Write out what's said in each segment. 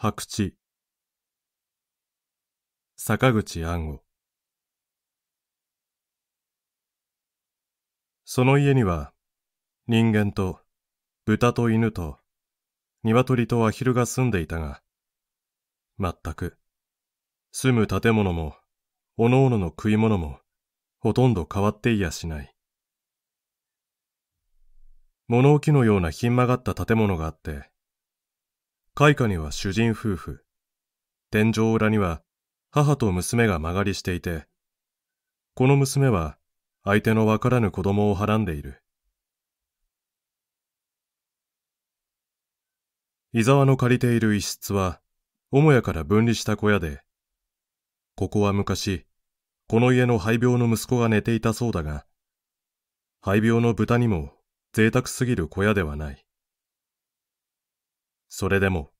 白痴坂口安吾その家には人間と豚と犬と鶏とアヒルが住んでいたが、全く住む建物も各々の食い物もほとんど変わっていやしない。物置のようなひん曲がった建物があって、開花には主人夫婦、天井裏には母と娘が間借りしていて、この娘は相手のわからぬ子供をはらんでいる。伊沢の借りている一室は、母屋から分離した小屋で、ここは昔、この家の廃病の息子が寝ていたそうだが、廃病の豚にも贅沢すぎる小屋ではない。それでも、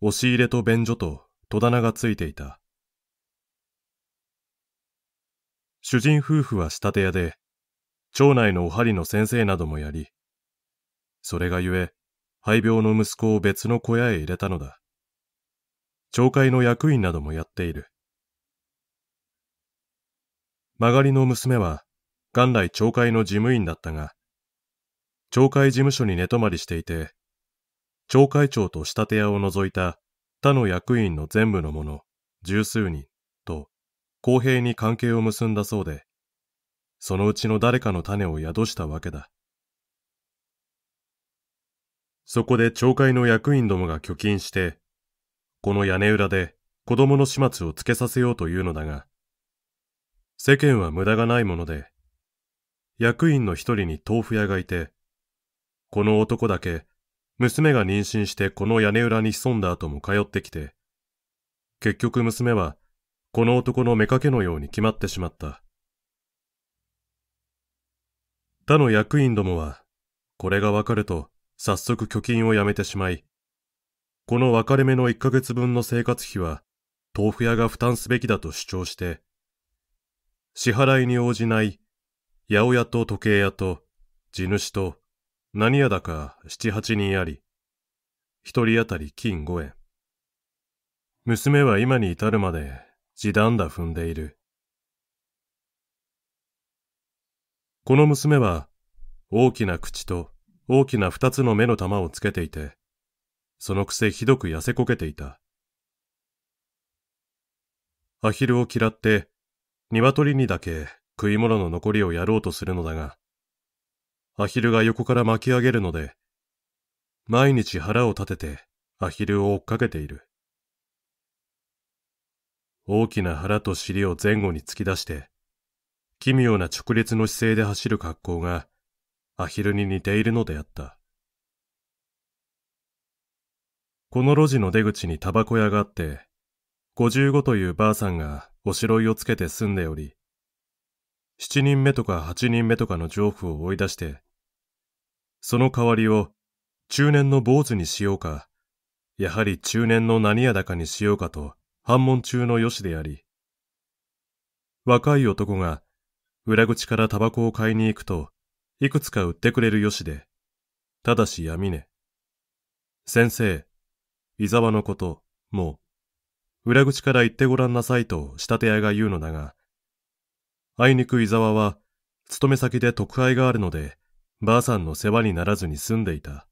押し入れと便所と戸棚がついていた。主人夫婦は仕立て屋で、町内のお針の先生などもやり、それがゆえ、肺病の息子を別の小屋へ入れたのだ。町会の役員などもやっている。曲がりの娘は、元来町会の事務員だったが、町会事務所に寝泊まりしていて、町会長と仕立て屋を除いた他の役員の全部の者、十数人と公平に関係を結んだそうで、そのうちの誰かの種を宿したわけだ。そこで町会の役員どもが挙金して、この屋根裏で子供の始末をつけさせようというのだが、世間は無駄がないもので、役員の一人に豆腐屋がいて、この男だけ娘が妊娠してこの屋根裏に潜んだ後も通ってきて、結局娘はこの男の妾のように決まってしまった。他の役員どもは、これがわかると早速貯金をやめてしまい、この分かれ目の1ヶ月分の生活費は豆腐屋が負担すべきだと主張して、支払いに応じない八百屋と時計屋と地主と何屋だか七八人あり、一人当たり金五円。娘は今に至るまで地団だ踏んでいる。この娘は大きな口と大きな二つの目の玉をつけていて、そのくせひどく痩せこけていた。アヒルを嫌って、鶏にだけ食い物の残りをやろうとするのだが、アヒルが横から巻き上げるので、毎日腹を立ててアヒルを追っかけている。大きな腹と尻を前後に突き出して、奇妙な直列の姿勢で走る格好がアヒルに似ているのであった。この路地の出口にタバコ屋があって、55というばあさんがおしろいをつけて住んでおり、七人目とか八人目とかの丈夫を追い出して、その代わりを中年の坊主にしようか、やはり中年の何やだかにしようかと反問中のよしであり、若い男が裏口からタバコを買いに行くと、いくつか売ってくれるよしで、ただし闇ね。先生、伊沢のこと、もう、裏口から行ってごらんなさいと仕立て屋が言うのだが、あいにく伊沢は、勤め先で特配があるので、ばあさんの世話にならずに済んでいた。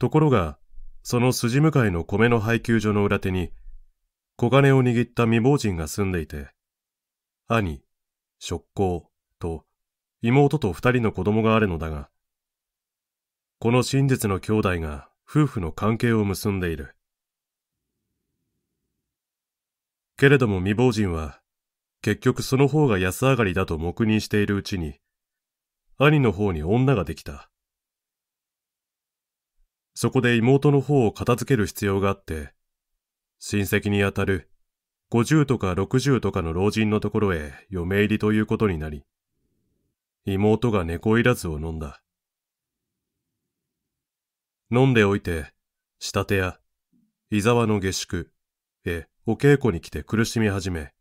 ところが、その筋向かいの米の配給所の裏手に、小金を握った未亡人が住んでいて、兄、職工と妹と二人の子供があるのだが、この真実の兄弟が夫婦の関係を結んでいる。けれども未亡人は、結局その方が安上がりだと黙認しているうちに、兄の方に女ができた。そこで妹の方を片付ける必要があって、親戚にあたる五十とか六十とかの老人のところへ嫁入りということになり、妹が猫いらずを飲んだ。飲んでおいて、仕立て屋、伊沢の下宿、へ、お稽古に来て苦しみ始め、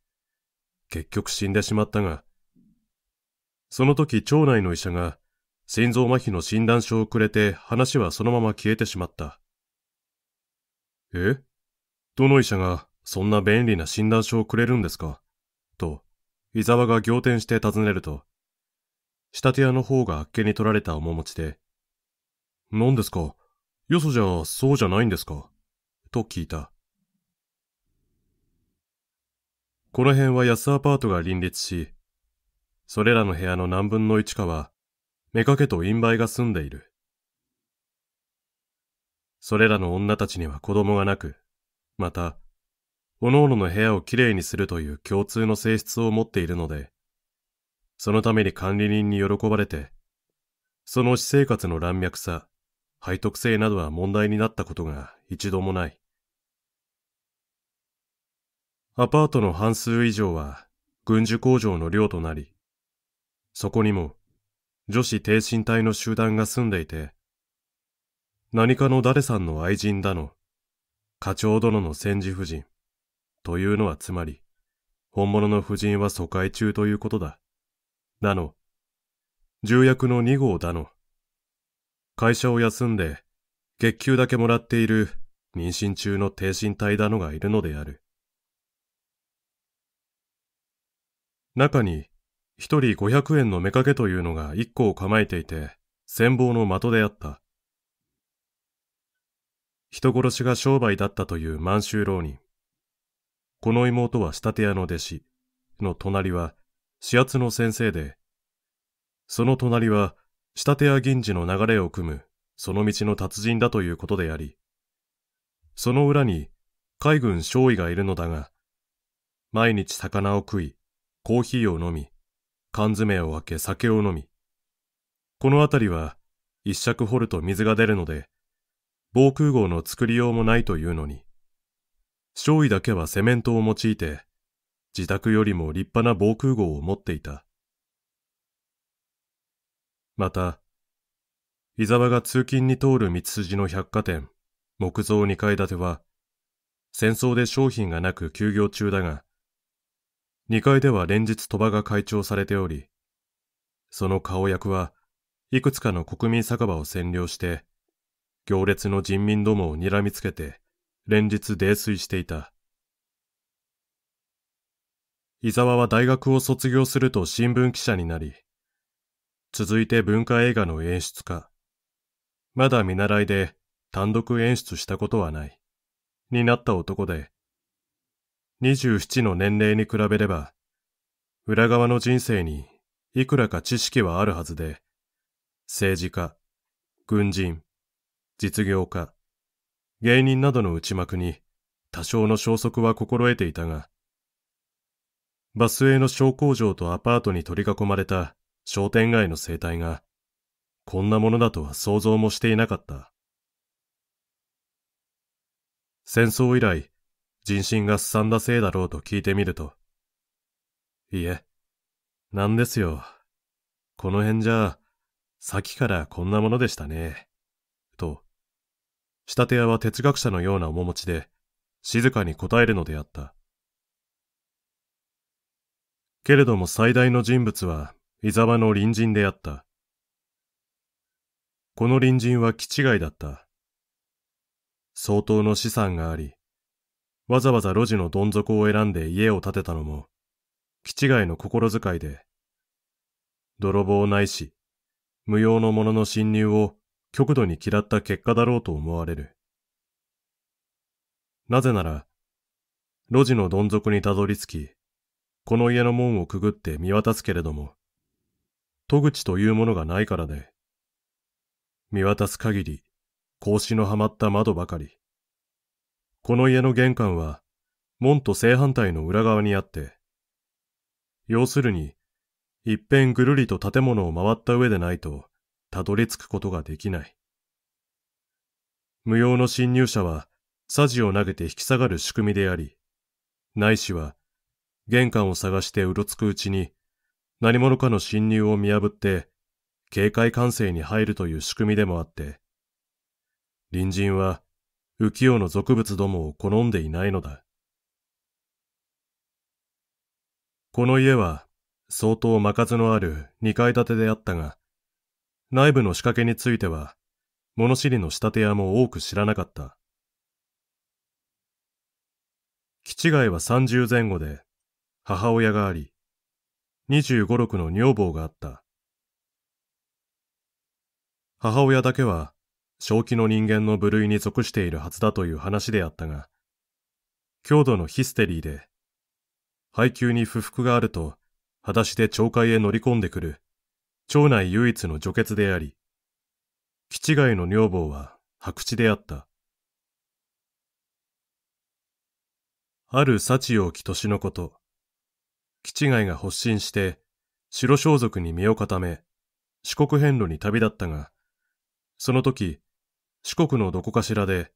結局死んでしまったが、その時町内の医者が心臓麻痺の診断書をくれて話はそのまま消えてしまった。えどの医者がそんな便利な診断書をくれるんですかと、伊沢が仰天して尋ねると、仕立て屋の方があっけに取られた面持ちで、何ですかよそじゃそうじゃないんですかと聞いた。この辺は安アパートが林立し、それらの部屋の何分の1かは、目かけと陰梅が住んでいる。それらの女たちには子供がなく、また、各々の部屋をきれいにするという共通の性質を持っているので、そのために管理人に喜ばれて、その私生活の乱脈さ、背徳性などは問題になったことが一度もない。アパートの半数以上は軍需工場の寮となり、そこにも女子挺身隊の集団が住んでいて、何かの誰さんの愛人だの、課長殿の戦時夫人、というのはつまり、本物の夫人は疎開中ということだ。だの、重役の2号だの、会社を休んで、月給だけもらっている妊娠中の挺身隊だのがいるのである。中に、一人500円の目掛けというのが一個を構えていて、戦望の的であった。人殺しが商売だったという満州浪人。この妹は仕立て屋の弟子の隣は、始圧の先生で、その隣は、仕立て屋銀次の流れを組む、その道の達人だということであり、その裏に、海軍少尉がいるのだが、毎日魚を食い、コーヒーを飲み、缶詰を開け酒を飲み、この辺りは一尺掘ると水が出るので、防空壕の作りようもないというのに、少尉だけはセメントを用いて、自宅よりも立派な防空壕を持っていた。また、伊沢が通勤に通る道筋の百貨店、木造2階建ては、戦争で商品がなく休業中だが、二階では連日賭場が開長されており、その顔役はいくつかの国民酒場を占領して、行列の人民どもを睨みつけて、連日泥酔していた。伊沢は大学を卒業すると新聞記者になり、続いて文化映画の演出家。まだ見習いで単独演出したことはない。になった男で、27の年齢に比べれば、裏側の人生にいくらか知識はあるはずで、政治家、軍人、実業家、芸人などの内幕に多少の消息は心得ていたが、バスへの小工場とアパートに取り囲まれた商店街の生態が、こんなものだとは想像もしていなかった。戦争以来、人心がすさんだせいだろうと聞いてみると。いえ、なんですよ。この辺じゃ、さっきからこんなものでしたね。と、仕立て屋は哲学者のような面持ちで、静かに答えるのであった。けれども最大の人物は、伊沢の隣人であった。この隣人は気違いだった。相当の資産があり、わざわざ路地のどん底を選んで家を建てたのも、気違いの心遣いで、泥棒ないし、無用の者の侵入を極度に嫌った結果だろうと思われる。なぜなら、路地のどん底にたどり着き、この家の門をくぐって見渡すけれども、戸口というものがないからで、見渡す限り、格子のはまった窓ばかり。この家の玄関は、門と正反対の裏側にあって、要するに、一遍ぐるりと建物を回った上でないと、たどり着くことができない。無用の侵入者は、サジを投げて引き下がる仕組みであり、ないしは、玄関を探してうろつくうちに、何者かの侵入を見破って、警戒管制に入るという仕組みでもあって、隣人は、浮世の俗物どもを好んでいないのだ。この家は相当間数のある二階建てであったが、内部の仕掛けについては、物知りの仕立て屋も多く知らなかった。基地外は三十前後で、母親があり、二十五六の女房があった。母親だけは、正気の人間の部類に属しているはずだという話であったが、強度のヒステリーで、配給に不服があると、裸足で町会へ乗り込んでくる、町内唯一の除血であり、基地外の女房は白地であった。ある幸陽き年のこと、基地外が発進して、白装束に身を固め、四国遍路に旅立ったが、その時、四国のどこかしらで、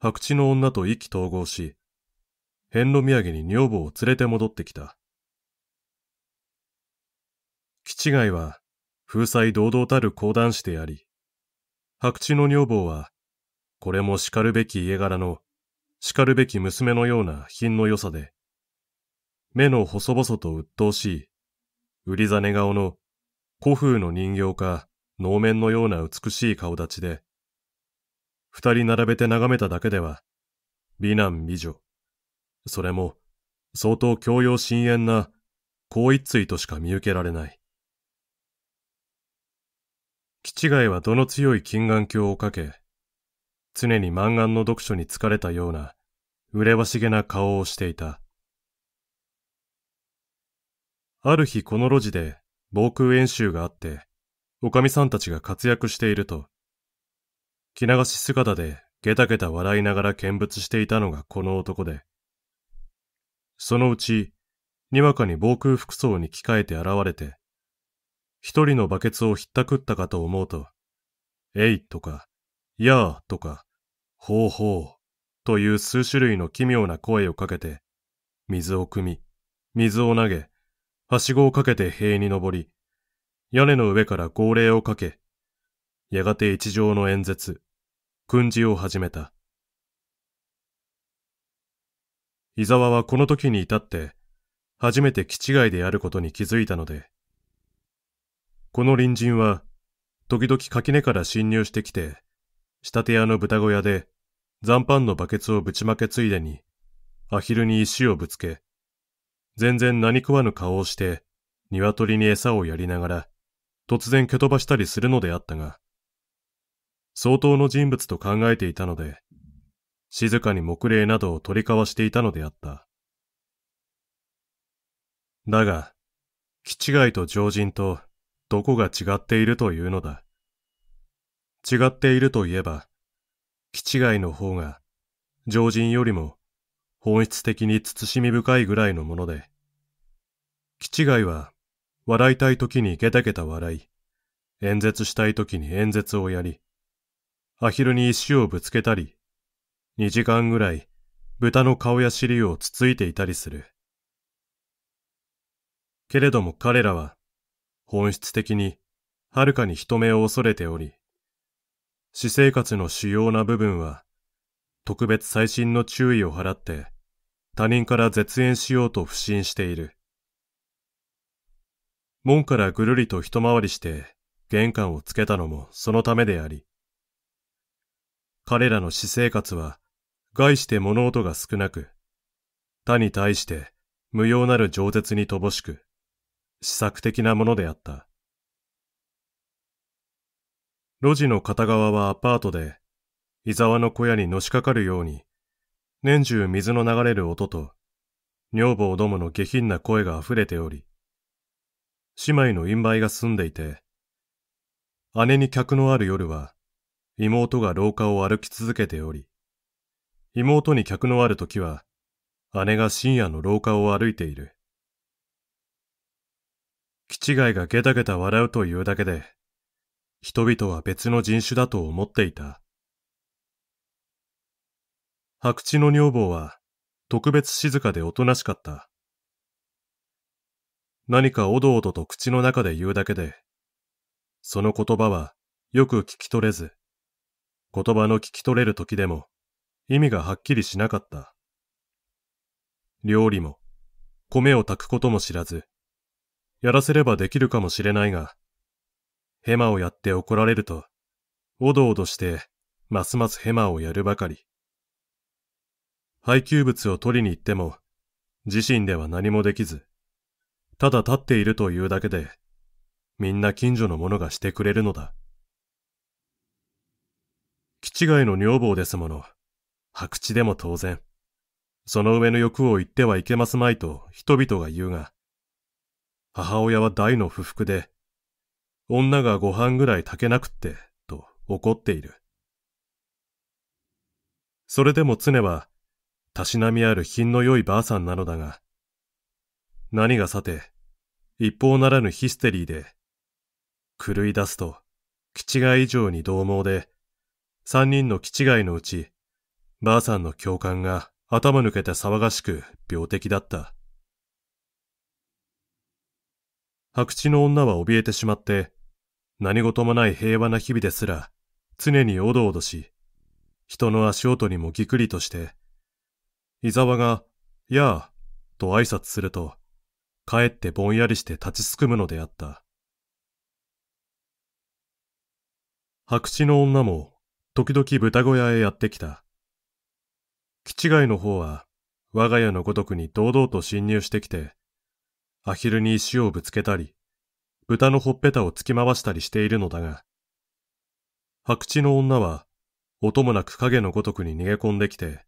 白地の女と意気統合し、遍路土産に女房を連れて戻ってきた。吉貝は、風采堂々たる講談師であり、白地の女房は、これも叱るべき家柄の、叱るべき娘のような品の良さで、目の細々と鬱陶しい、売りざね顔の古風の人形か能面のような美しい顔立ちで、二人並べて眺めただけでは、美男美女、それも相当教養深遠な高一対としか見受けられない。吉いはどの強い金眼鏡をかけ、常に満眼の読書に疲れたような、わしげな顔をしていた。ある日この路地で防空演習があって、おかみさんたちが活躍していると、着流し姿でゲタゲタ笑いながら見物していたのがこの男で、そのうち、にわかに防空服装に着替えて現れて、一人のバケツをひったくったかと思うと、えいとか、やあとか、ほうほうという数種類の奇妙な声をかけて、水を汲み、水を投げ、はしごをかけて塀に登り、屋根の上から号令をかけ、やがて一条の演説、訓示を始めた。伊沢はこの時に至って、初めて気違いであることに気づいたので、この隣人は、時々垣根から侵入してきて、仕立て屋の豚小屋で、残飯のバケツをぶちまけついでに、アヒルに石をぶつけ、全然何食わぬ顔をして、鶏に餌をやりながら、突然蹴飛ばしたりするのであったが、相当の人物と考えていたので、静かに木霊などを取り交わしていたのであった。だが、気違いと常人とどこが違っているというのだ。違っているといえば、気違いの方が常人よりも本質的に慎み深いぐらいのもので、気違いは笑いたい時にゲタゲタ笑い、演説したい時に演説をやり、アヒルに石をぶつけたり、2時間ぐらい豚の顔や尻をつついていたりする。けれども彼らは本質的にはるかに人目を恐れており、私生活の主要な部分は特別細心の注意を払って他人から絶縁しようと不信している。門からぐるりと一回りして玄関をつけたのもそのためであり、彼らの私生活は、概して物音が少なく、他に対して無用なる饒舌に乏しく、試作的なものであった。路地の片側はアパートで、伊沢の小屋にのしかかるように、年中水の流れる音と、女房どもの下品な声が溢れており、姉妹の陰梅が住んでいて、姉に客のある夜は、妹が廊下を歩き続けており、妹に客のある時は、姉が深夜の廊下を歩いている。気違いがゲタゲタ笑うというだけで、人々は別の人種だと思っていた。白地の女房は、特別静かでおとなしかった。何かおどおどと口の中で言うだけで、その言葉はよく聞き取れず、言葉の聞き取れる時でも、意味がはっきりしなかった。料理も、米を炊くことも知らず、やらせればできるかもしれないが、ヘマをやって怒られると、おどおどして、ますますヘマをやるばかり。配給物を取りに行っても、自身では何もできず、ただ立っているというだけで、みんな近所の者がしてくれるのだ。気違いの女房ですもの。白痴でも当然。その上の欲を言ってはいけますまいと人々が言うが、母親は大の不服で、女がご飯ぐらい炊けなくって、と怒っている。それでも常は、たしなみある品の良いばあさんなのだが、何がさて、一方ならぬヒステリーで、狂い出すと、気違い以上に獰猛で、三人の気違いのうち、ばあさんの教官が頭抜けて騒がしく病的だった。白痴の女は怯えてしまって、何事もない平和な日々ですら、常におどおどし、人の足音にもぎくりとして、伊沢が、やあ、と挨拶すると、帰ってぼんやりして立ちすくむのであった。白痴の女も時々豚小屋へやってきた。ガイの方は、我が家のごとくに堂々と侵入してきて、アヒルに石をぶつけたり、豚のほっぺたを突き回したりしているのだが、白地の女は、音もなく影のごとくに逃げ込んできて、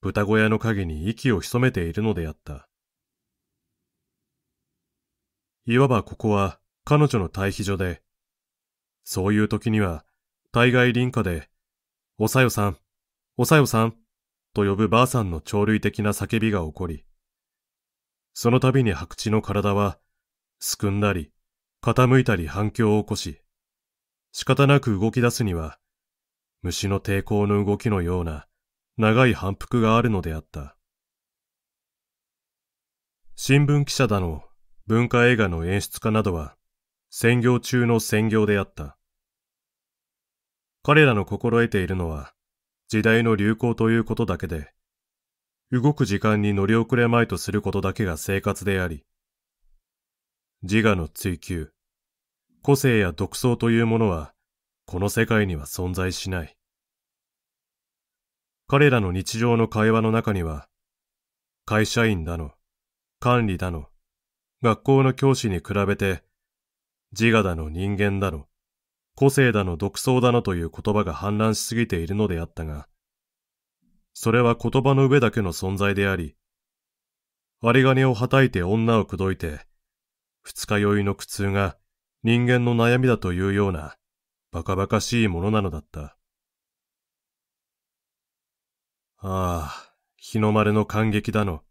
豚小屋の影に息を潜めているのであった。いわばここは彼女の退避所で、そういう時には災害臨家で、おさよさん、おさよさん、と呼ぶばあさんの鳥類的な叫びが起こり、その度に白痴の体は、すくんだり、傾いたり反響を起こし、仕方なく動き出すには、虫の抵抗の動きのような長い反復があるのであった。新聞記者だの、文化映画の演出家などは、専業中の専業であった。彼らの心得ているのは、時代の流行ということだけで、動く時間に乗り遅れまいとすることだけが生活であり、自我の追求、個性や独創というものは、この世界には存在しない。彼らの日常の会話の中には、会社員だの、管理だの、学校の教師に比べて、自我だの人間だの、個性だの独創だのという言葉が氾濫しすぎているのであったが、それは言葉の上だけの存在であり、有り金をはたいて女を口説いて、二日酔いの苦痛が人間の悩みだというような、バカバカしいものなのだった。ああ、日の丸の感激だの、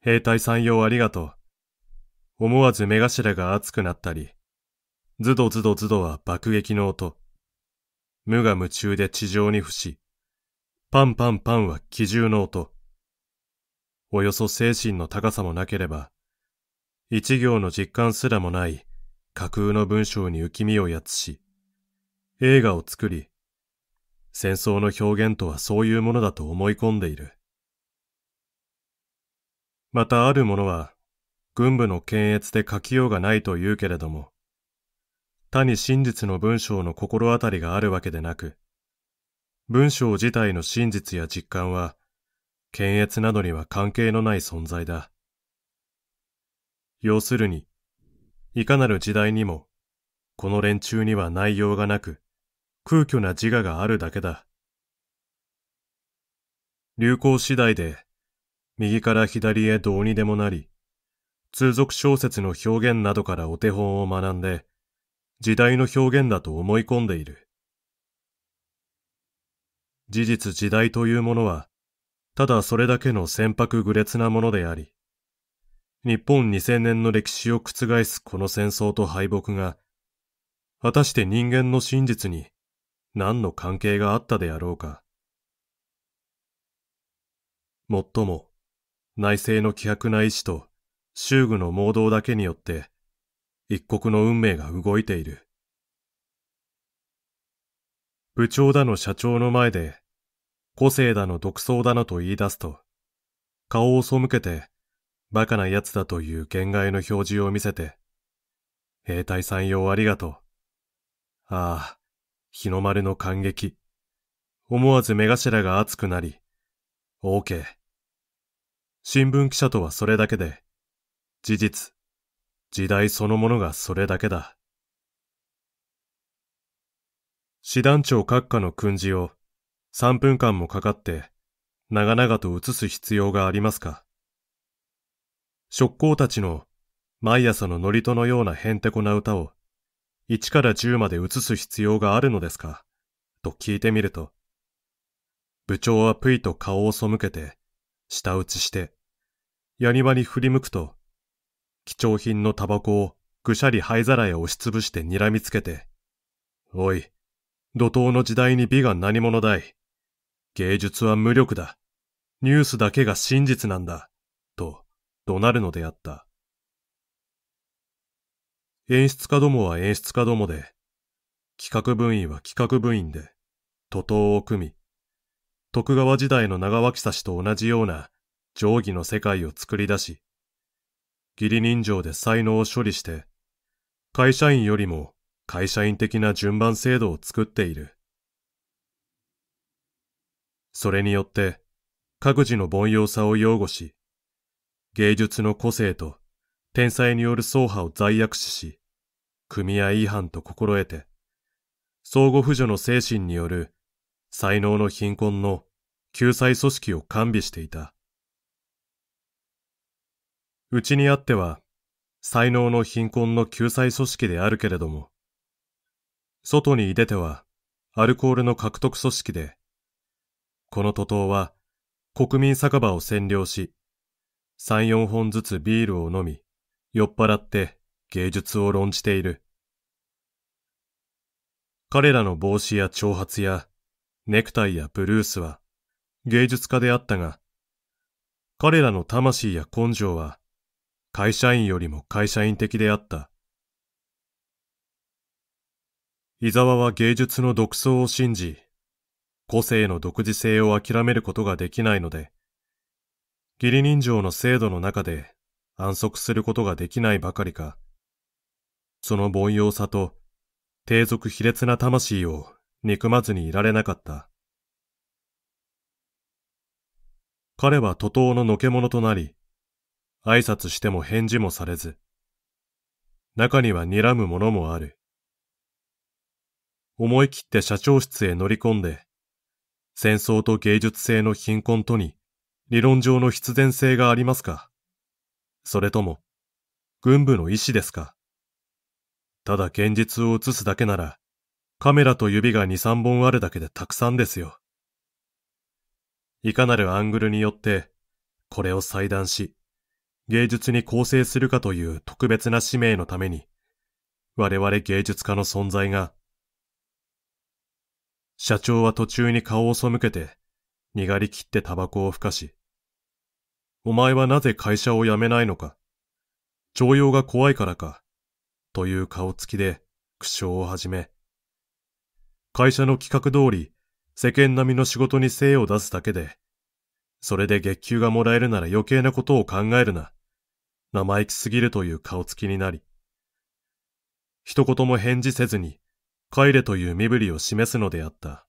兵隊さん用ありがとう。思わず目頭が熱くなったり、ずどずどずどは爆撃の音。無我夢中で地上に伏し、パンパンパンは奇獣の音。およそ精神の高さもなければ、一行の実感すらもない架空の文章に浮き身をやつし、映画を作り、戦争の表現とはそういうものだと思い込んでいる。またある者は、軍部の検閲で書きようがないと言うけれども、単に真実の文章の心当たりがあるわけでなく、文章自体の真実や実感は、検閲などには関係のない存在だ。要するに、いかなる時代にも、この連中には内容がなく、空虚な自我があるだけだ。流行次第で、右から左へどうにでもなり、通俗小説の表現などからお手本を学んで、時代の表現だと思い込んでいる。事実時代というものは、ただそれだけの船舶愚劣なものであり、日本二千年の歴史を覆すこの戦争と敗北が、果たして人間の真実に何の関係があったであろうか。もっとも、内政の希薄な意志と、修具の盲導だけによって、一国の運命が動いている。部長だの社長の前で、個性だの独創だのと言い出すと、顔を背けて、バカな奴だという限外の表示を見せて、兵隊さんうありがとう。ああ、日の丸の感激。思わず目頭が熱くなり、OK。新聞記者とはそれだけで、事実、時代そのものがそれだけだ。師団長閣下の訓示を3分間もかかって長々と移す必要がありますか職工たちの毎朝の祝詞のようなへんてこな歌を1から10まで移す必要があるのですかと聞いてみると、部長はぷいと顔を背けて、舌打ちして、やに場に振り向くと、貴重品のタバコをぐしゃり灰皿へ押しつぶして睨みつけて、おい、怒涛の時代に美が何者だい。芸術は無力だ。ニュースだけが真実なんだ。と、怒鳴るのであった。演出家どもは演出家どもで、企画部員は企画部員で、徒党を組み、徳川時代の長脇差しと同じような定規の世界を作り出し、義理人情で才能を処理して、会社員よりも会社員的な順番制度を作っている。それによって、各自の凡庸さを擁護し、芸術の個性と天才による総派を罪悪視し、組合違反と心得て、相互扶助の精神による才能の貧困の救済組織を完備していた。うちにあっては、才能の貧困の救済組織であるけれども、外に出ては、アルコールの獲得組織で、この徒党は、国民酒場を占領し、三四本ずつビールを飲み、酔っ払って芸術を論じている。彼らの帽子や長髪や、ネクタイやブルースは、芸術家であったが、彼らの魂や根性は、会社員よりも会社員的であった。伊沢は芸術の独創を信じ、個性の独自性を諦めることができないので、義理人情の制度の中で安息することができないばかりか、その凡庸さと低俗卑劣な魂を憎まずにいられなかった。彼は徒党ののけ者となり、挨拶しても返事もされず、中には睨むものもある。思い切って社長室へ乗り込んで、戦争と芸術性の貧困とに理論上の必然性がありますかそれとも、軍部の意志ですかただ現実を映すだけなら、カメラと指が2、3本あるだけでたくさんですよ。いかなるアングルによって、これを裁断し、芸術に構成するかという特別な使命のために、我々芸術家の存在が、社長は途中に顔を背けて、にがりきってタバコをふかし、お前はなぜ会社を辞めないのか、徴用が怖いからか、という顔つきで苦笑を始め、会社の企画通り世間並みの仕事に精を出すだけで、それで月給がもらえるなら余計なことを考えるな、生意気すぎるという顔つきになり、一言も返事せずに、帰れという身振りを示すのであった。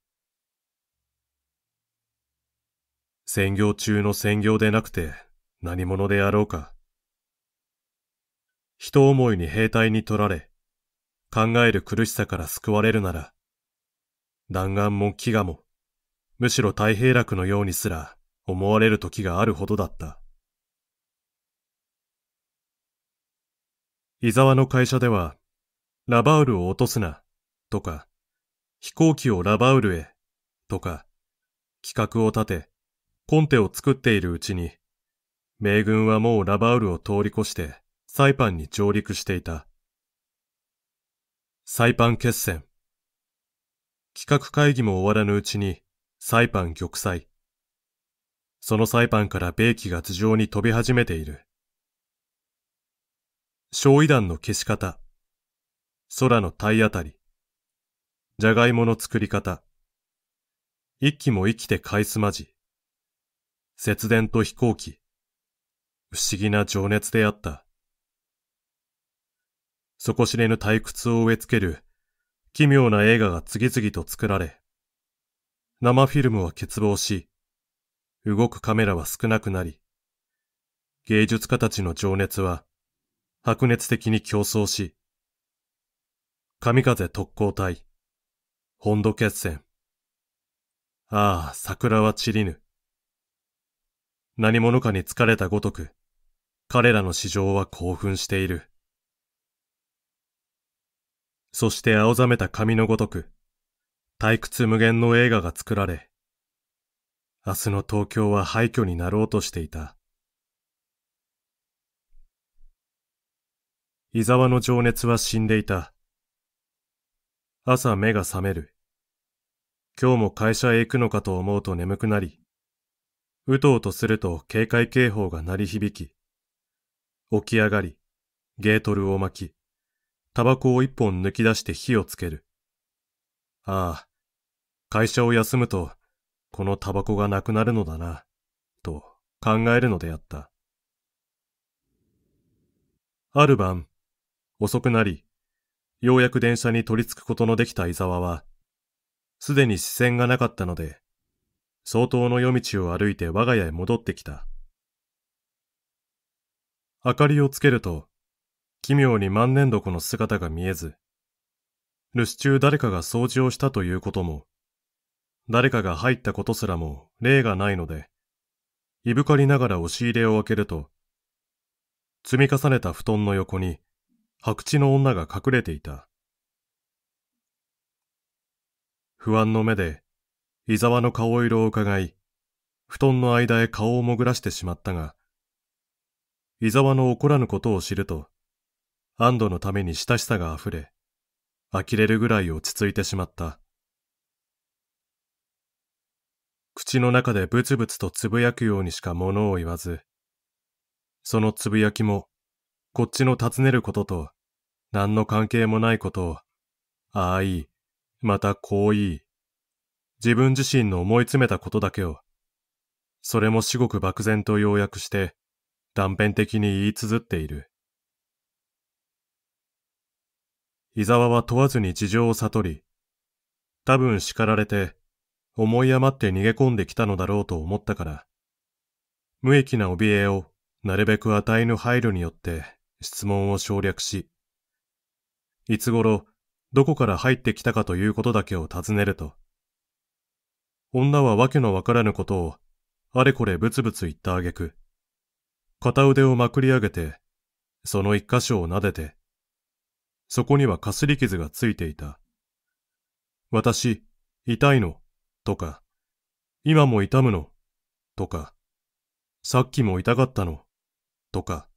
専業中の専業でなくて何者であろうか。人思いに兵隊に取られ、考える苦しさから救われるなら、弾丸も飢餓も、むしろ太平楽のようにすら思われる時があるほどだった。伊沢の会社では、ラバウルを落とすな、とか、飛行機をラバウルへ、とか、企画を立て、コンテを作っているうちに、米軍はもうラバウルを通り越してサイパンに上陸していた。サイパン決戦。企画会議も終わらぬうちにサイパン玉砕。そのサイパンから米機が頭上に飛び始めている。焼夷弾の消し方。空の体当たり。じゃがいもの作り方。一機も生きて返いすまじ。節電と飛行機。不思議な情熱であった。底知れぬ退屈を植え付ける奇妙な映画が次々と作られ、生フィルムは欠乏し、動くカメラは少なくなり、芸術家たちの情熱は白熱的に競争し、神風特攻隊、本土決戦。ああ、桜は散りぬ。何者かに疲れたごとく、彼らの市場は興奮している。そして青ざめた髪のごとく、退屈無限の映画が作られ、明日の東京は廃墟になろうとしていた。伊沢の情熱は死んでいた。朝目が覚める。今日も会社へ行くのかと思うと眠くなり、うとうとすると警戒警報が鳴り響き、起き上がり、ゲートルを巻き、タバコを一本抜き出して火をつける。ああ、会社を休むと、このタバコがなくなるのだな、と考えるのであった。ある晩、遅くなり、ようやく電車に取り付くことのできた伊沢は、すでに視線がなかったので、相当の夜道を歩いて我が家へ戻ってきた。明かりをつけると、奇妙に万年床の姿が見えず、留守中誰かが掃除をしたということも、誰かが入ったことすらも例がないので、いぶかりながら押し入れを開けると、積み重ねた布団の横に、白痴の女が隠れていた。不安の目で、伊沢の顔色を伺い、布団の間へ顔を潜らしてしまったが、伊沢の怒らぬことを知ると、安堵のために親しさが溢れ、呆れるぐらい落ち着いてしまった。口の中でブツブツとつぶやくようにしか物を言わず、そのつぶやきもこっちの尋ねることと、何の関係もないことを、ああいい、またこういい。自分自身の思い詰めたことだけを、それも至極漠然と要約して、断片的に言い綴っている。伊沢は問わずに事情を悟り、多分叱られて、思い余って逃げ込んできたのだろうと思ったから、無益な怯えをなるべく与えぬ配慮によって質問を省略し、いつ頃、どこから入ってきたかということだけを尋ねると、女はわけのわからぬことを、あれこれブツブツ言った挙句、片腕をまくり上げて、その一箇所を撫でて、そこにはかすり傷がついていた。私、痛いの、とか、今も痛むの、とか、さっきも痛かったの、とか、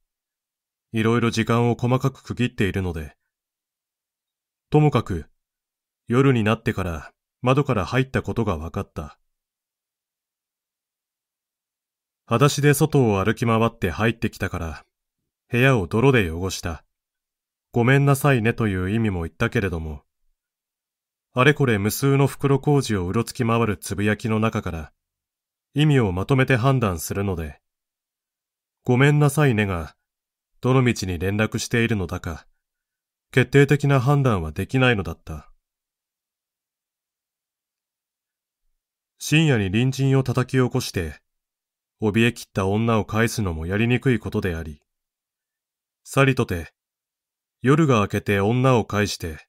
いろいろ時間を細かく区切っているので。ともかく、夜になってから窓から入ったことが分かった。裸足で外を歩き回って入ってきたから、部屋を泥で汚した。ごめんなさいねという意味も言ったけれども、あれこれ無数の袋小路をうろつき回るつぶやきの中から、意味をまとめて判断するので、ごめんなさいねがどの道に連絡しているのだか、決定的な判断はできないのだった。深夜に隣人を叩き起こして、怯え切った女を返すのもやりにくいことであり、さりとて、夜が明けて女を返して、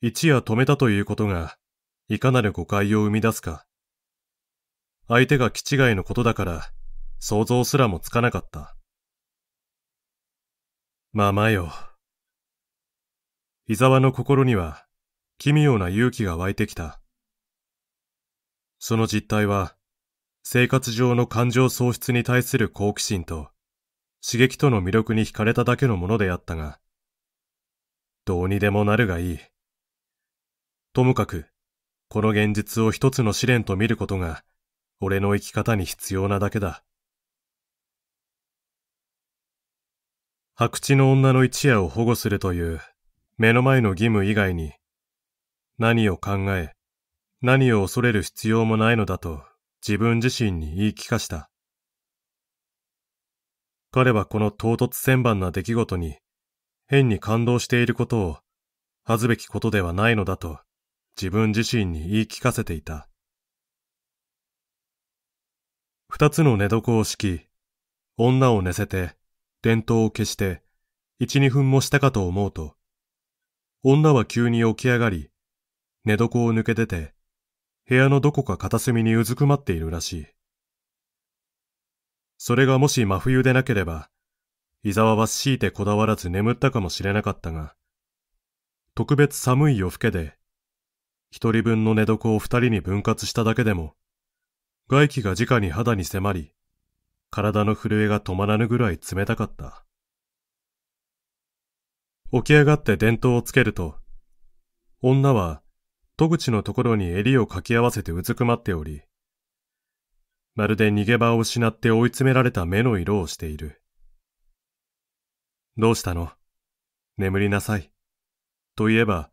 一夜止めたということが、いかなる誤解を生み出すか。相手が気違いのことだから、想像すらもつかなかった。ままよ。伊沢の心には奇妙な勇気が湧いてきた。その実態は、生活上の感情喪失に対する好奇心と、刺激との魅力に惹かれただけのものであったが、どうにでもなるがいい。ともかく、この現実を一つの試練と見ることが、俺の生き方に必要なだけだ。白痴の女の一夜を保護するという目の前の義務以外に何を考え、何を恐れる必要もないのだと自分自身に言い聞かした。彼はこの唐突千番な出来事に変に感動していることを恥ずべきことではないのだと自分自身に言い聞かせていた。二つの寝床を敷き、女を寝せて電灯を消して、一、二分もしたかと思うと、女は急に起き上がり、寝床を抜け出て、部屋のどこか片隅にうずくまっているらしい。それがもし真冬でなければ、伊沢は強いてこだわらず眠ったかもしれなかったが、特別寒い夜更けで、一人分の寝床を二人に分割しただけでも、外気が直に肌に迫り、体の震えが止まらぬぐらい冷たかった。起き上がって電灯をつけると、女は戸口のところに襟をかき合わせてうずくまっており、まるで逃げ場を失って追い詰められた目の色をしている。どうしたの眠りなさい。と言えば、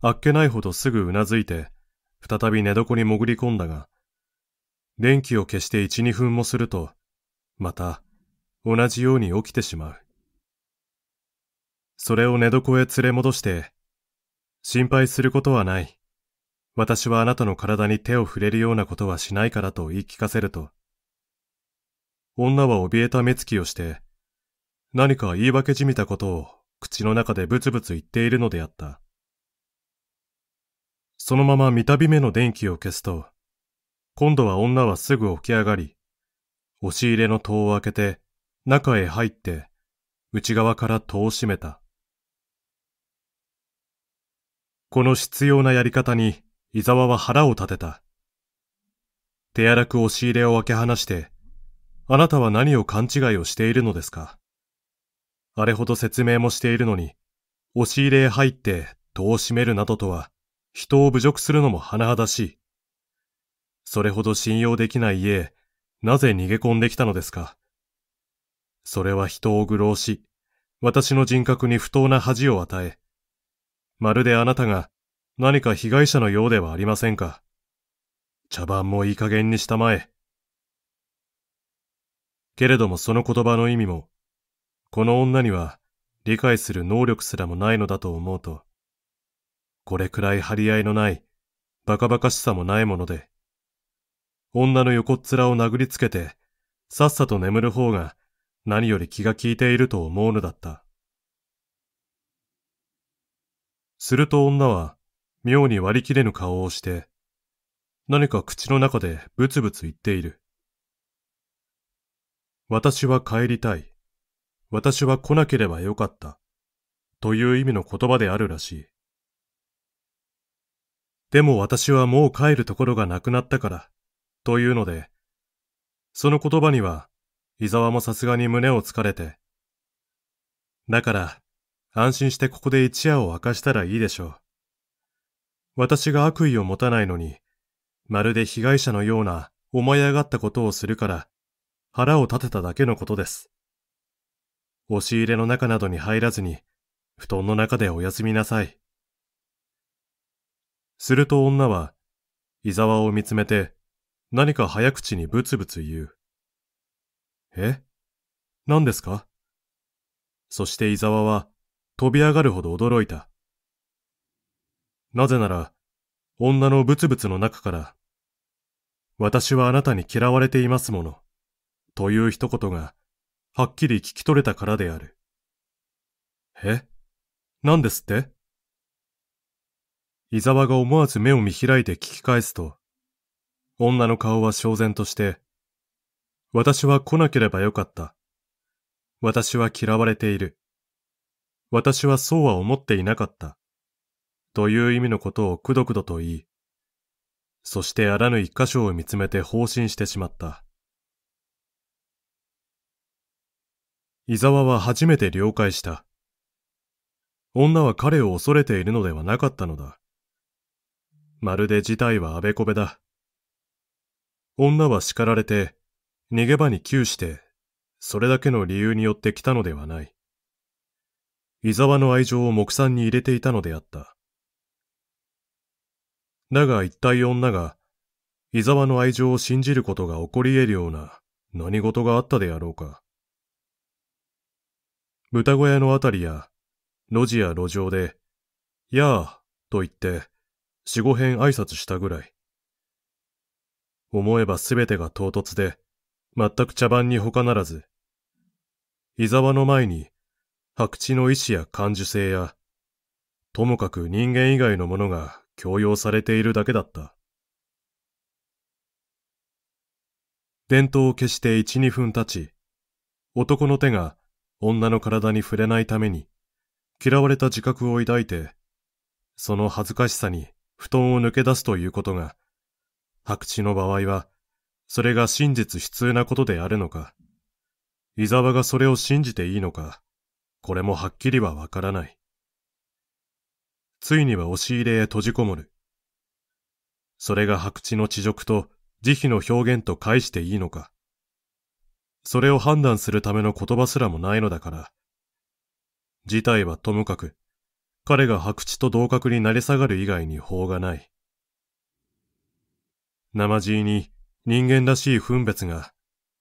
あっけないほどすぐうなずいて、再び寝床に潜り込んだが、電気を消して一、二分もすると、また、同じように起きてしまう。それを寝床へ連れ戻して、心配することはない。私はあなたの体に手を触れるようなことはしないからと言い聞かせると、女は怯えた目つきをして、何か言い訳じみたことを口の中でブツブツ言っているのであった。そのまま見たび目の電気を消すと、今度は女はすぐ起き上がり、押し入れの戸を開けて、中へ入って、内側から戸を閉めた。この執拗なやり方に、伊沢は腹を立てた。手荒く押し入れを開け放して、あなたは何を勘違いをしているのですかあれほど説明もしているのに、押し入れへ入って戸を閉めるなどとは、人を侮辱するのも甚だしい。それほど信用できない家へなぜ逃げ込んできたのですかそれは人を愚弄し、私の人格に不当な恥を与え、まるであなたが何か被害者のようではありませんか。茶番もいい加減にしたまえ。けれどもその言葉の意味も、この女には理解する能力すらもないのだと思うと、これくらい張り合いのない、バカバカしさもないもので、女の横っ面を殴りつけて、さっさと眠る方が何より気が利いていると思うのだった。すると女は、妙に割り切れぬ顔をして、何か口の中でブツブツ言っている。私は帰りたい。私は来なければよかった。という意味の言葉であるらしい。でも私はもう帰るところがなくなったから、というので、その言葉には、伊沢もさすがに胸をつかれて、だから、安心してここで一夜を明かしたらいいでしょう。私が悪意を持たないのに、まるで被害者のような思い上がったことをするから、腹を立てただけのことです。押し入れの中などに入らずに、布団の中でおやすみなさい。すると女は、伊沢を見つめて、何か早口にブツブツ言う。え何ですかそして伊沢は飛び上がるほど驚いた。なぜなら、女のブツブツの中から、私はあなたに嫌われていますもの、という一言が、はっきり聞き取れたからである。え何ですって伊沢が思わず目を見開いて聞き返すと、女の顔は焦然として、私は来なければよかった。私は嫌われている。私はそうは思っていなかった。という意味のことをくどくどと言い、そしてあらぬ一箇所を見つめて放心してしまった。伊沢は初めて了解した。女は彼を恐れているのではなかったのだ。まるで事態はあべこべだ。女は叱られて、逃げ場に窮して、それだけの理由によって来たのではない。伊沢の愛情を木さんに入れていたのであった。だが一体女が、伊沢の愛情を信じることが起こり得るような何事があったであろうか。豚小屋のあたりや、路地や路上で、やあ、と言って、四五編挨拶したぐらい。思えば全てが唐突で、全く茶番に他ならず、伊沢の前に、白地の意志や感受性や、ともかく人間以外のものが強要されているだけだった。伝統を消して一、二分経ち、男の手が女の体に触れないために、嫌われた自覚を抱いて、その恥ずかしさに布団を抜け出すということが白痴の場合は、それが真実悲痛なことであるのか、伊沢がそれを信じていいのか、これもはっきりはわからない。ついには押し入れへ閉じこもる。それが白痴の地辱と慈悲の表現と返していいのか。それを判断するための言葉すらもないのだから。事態はともかく、彼が白痴と同格に成り下がる以外に法がない。生地に人間らしい分別が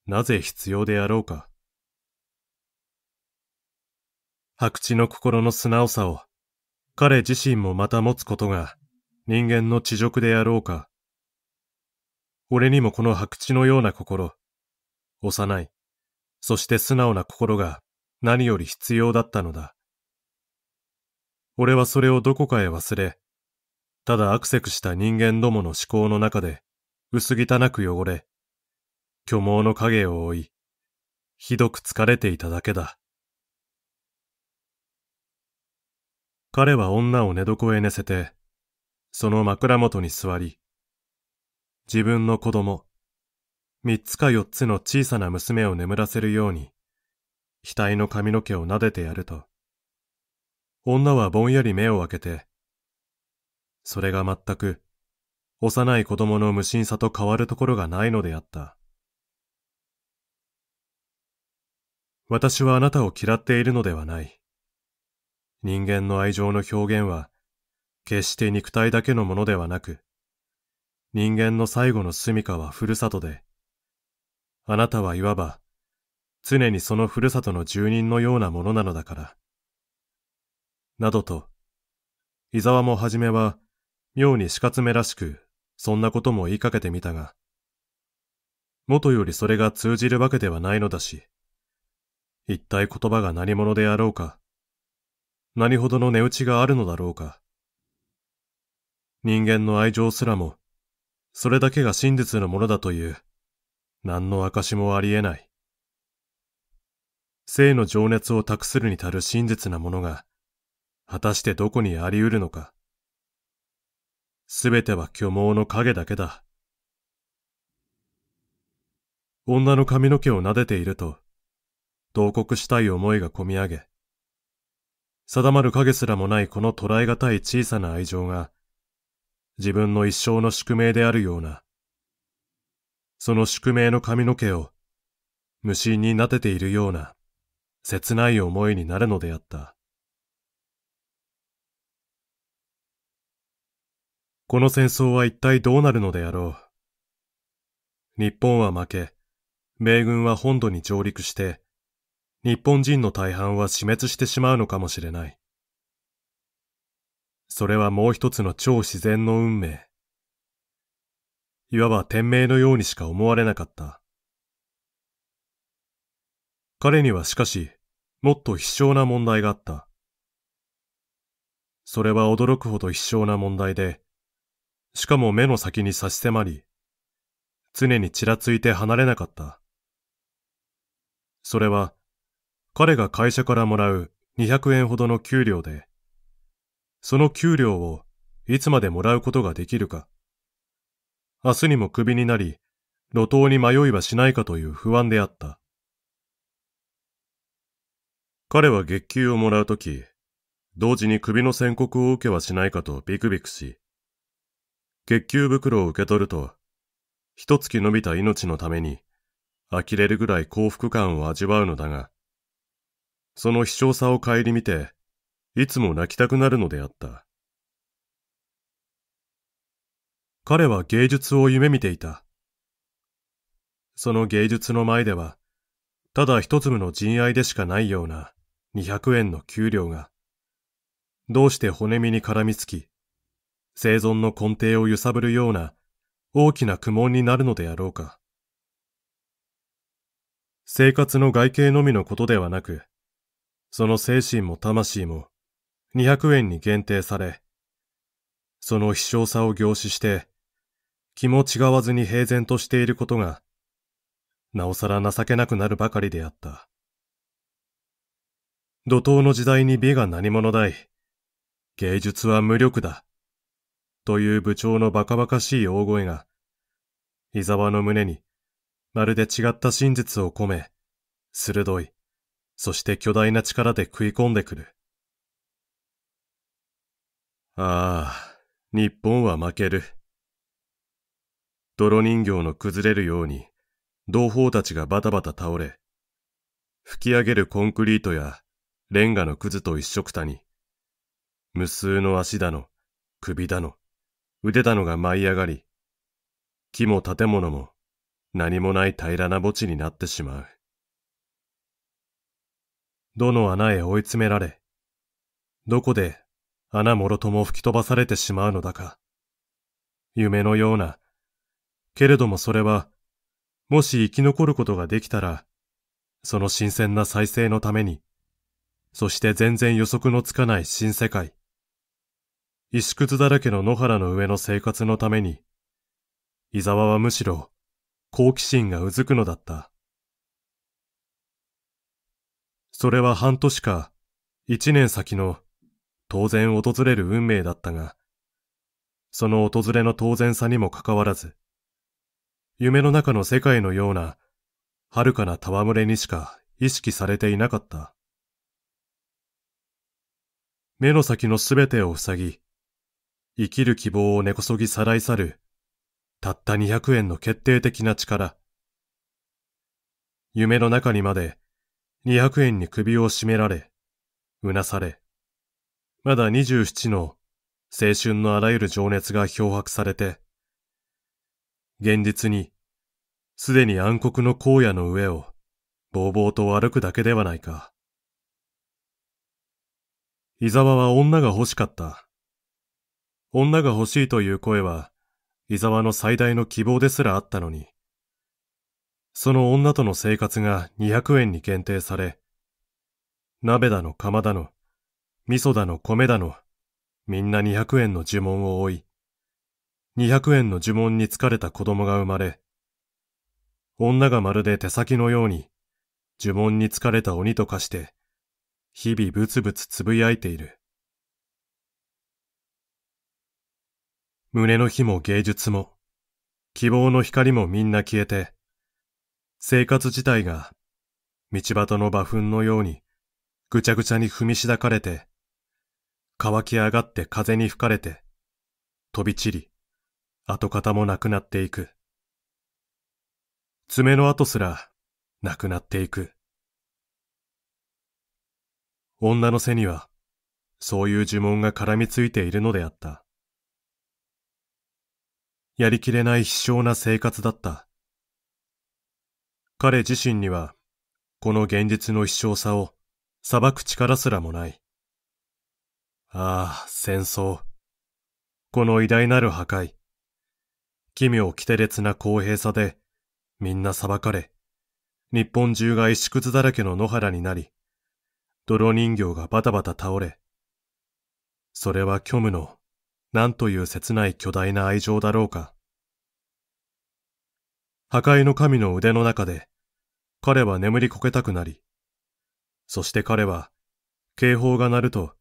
なぜ必要であろうか。白地の心の素直さを彼自身もまた持つことが人間の恥辱であろうか。俺にもこの白地のような心、幼い、そして素直な心が何より必要だったのだ。俺はそれをどこかへ忘れ、ただアクセクした人間どもの思考の中で、薄汚く汚れ、巨毛の影を追い、ひどく疲れていただけだ。彼は女を寝床へ寝せて、その枕元に座り、自分の子供、三つか四つの小さな娘を眠らせるように、額の髪の毛を撫でてやると、女はぼんやり目を開けて、それが全く幼い子供の無心さと変わるところがないのであった。私はあなたを嫌っているのではない。人間の愛情の表現は、決して肉体だけのものではなく、人間の最後の住処はふるさとで、あなたはいわば、常にそのふるさとの住人のようなものなのだから。などと、伊沢もはじめは、妙に死活めらしくそんなことも言いかけてみたが、元よりそれが通じるわけではないのだし、一体言葉が何者であろうか、何ほどの値打ちがあるのだろうか。人間の愛情すらも、それだけが真実のものだという、何の証もあり得ない。性の情熱を託するに足る真実なものが、果たしてどこにあり得るのか。すべては虚妄の影だけだ。女の髪の毛を撫でていると、同国したい思いがこみ上げ、定まる影すらもないこの捉え難い小さな愛情が、自分の一生の宿命であるような、その宿命の髪の毛を、無心に撫でているような、切ない思いになるのであった。この戦争は一体どうなるのであろう。日本は負け、米軍は本土に上陸して、日本人の大半は死滅してしまうのかもしれない。それはもう一つの超自然の運命。いわば天命のようにしか思われなかった。彼にはしかし、もっと必勝な問題があった。それは驚くほど必勝な問題で、しかも目の先に差し迫り、常にちらついて離れなかった。それは、彼が会社からもらう200円ほどの給料で、その給料をいつまでもらうことができるか、明日にもクビになり、路頭に迷いはしないかという不安であった。彼は月給をもらうとき、同時に首の宣告を受けはしないかとビクビクし、月給袋を受け取ると、一月伸びた命のために、呆れるぐらい幸福感を味わうのだが、その悲傷さを顧みて、いつも泣きたくなるのであった。彼は芸術を夢見ていた。その芸術の前では、ただ一粒の陣愛でしかないような二百円の給料が、どうして骨身に絡みつき、生存の根底を揺さぶるような大きな苦悶になるのであろうか。生活の外形のみのことではなく、その精神も魂も200円に限定され、その卑小さを凝視して、気も違わずに平然としていることが、なおさら情けなくなるばかりであった。怒涛の時代に美が何者だい。芸術は無力だ。という部長のバカバカしい大声が、伊沢の胸に、まるで違った真実を込め、鋭い、そして巨大な力で食い込んでくる。ああ、日本は負ける。泥人形の崩れるように、同胞たちがバタバタ倒れ、吹き上げるコンクリートやレンガのくずと一くたに、無数の足だの、首だの、腕てたのが舞い上がり、木も建物も何もない平らな墓地になってしまう。どの穴へ追い詰められ、どこで穴もろとも吹き飛ばされてしまうのだか。夢のような、けれどもそれは、もし生き残ることができたら、その新鮮な再生のために、そして全然予測のつかない新世界、石屑だらけの野原の上の生活のために、伊沢はむしろ好奇心がうずくのだった。それは半年か一年先の当然訪れる運命だったが、その訪れの当然さにもかかわらず、夢の中の世界のような遥かな戯れにしか意識されていなかった。目の先のすべてを塞ぎ、生きる希望を根こそぎさらい去る、たった200円の決定的な力。夢の中にまで、200円に首を絞められ、うなされ、まだ27の青春のあらゆる情熱が漂白されて、現実に、すでに暗黒の荒野の上を、ぼうぼうと歩くだけではないか。伊沢は女が欲しかった。女が欲しいという声は、伊沢の最大の希望ですらあったのに、その女との生活が200円に限定され、鍋だの釜だの、味噌だの米だの、みんな200円の呪文を追い、200円の呪文に疲れた子供が生まれ、女がまるで手先のように、呪文に疲れた鬼と化して、日々ブツブツつぶやいている。胸の火も芸術も、希望の光もみんな消えて、生活自体が、道端の馬糞のように、ぐちゃぐちゃに踏みしだかれて、乾き上がって風に吹かれて、飛び散り、跡形もなくなっていく。爪の跡すら、なくなっていく。女の背には、そういう呪文が絡みついているのであった。やりきれない必勝な生活だった。彼自身には、この現実の必勝さを裁く力すらもない。ああ、戦争。この偉大なる破壊。奇妙奇て烈な公平さで、みんな裁かれ、日本中が石屑だらけの野原になり、泥人形がバタバタ倒れ、それは虚無のなんという切ない巨大な愛情だろうか。破壊の神の腕の中で、彼は眠りこけたくなり、そして彼は、警報が鳴ると、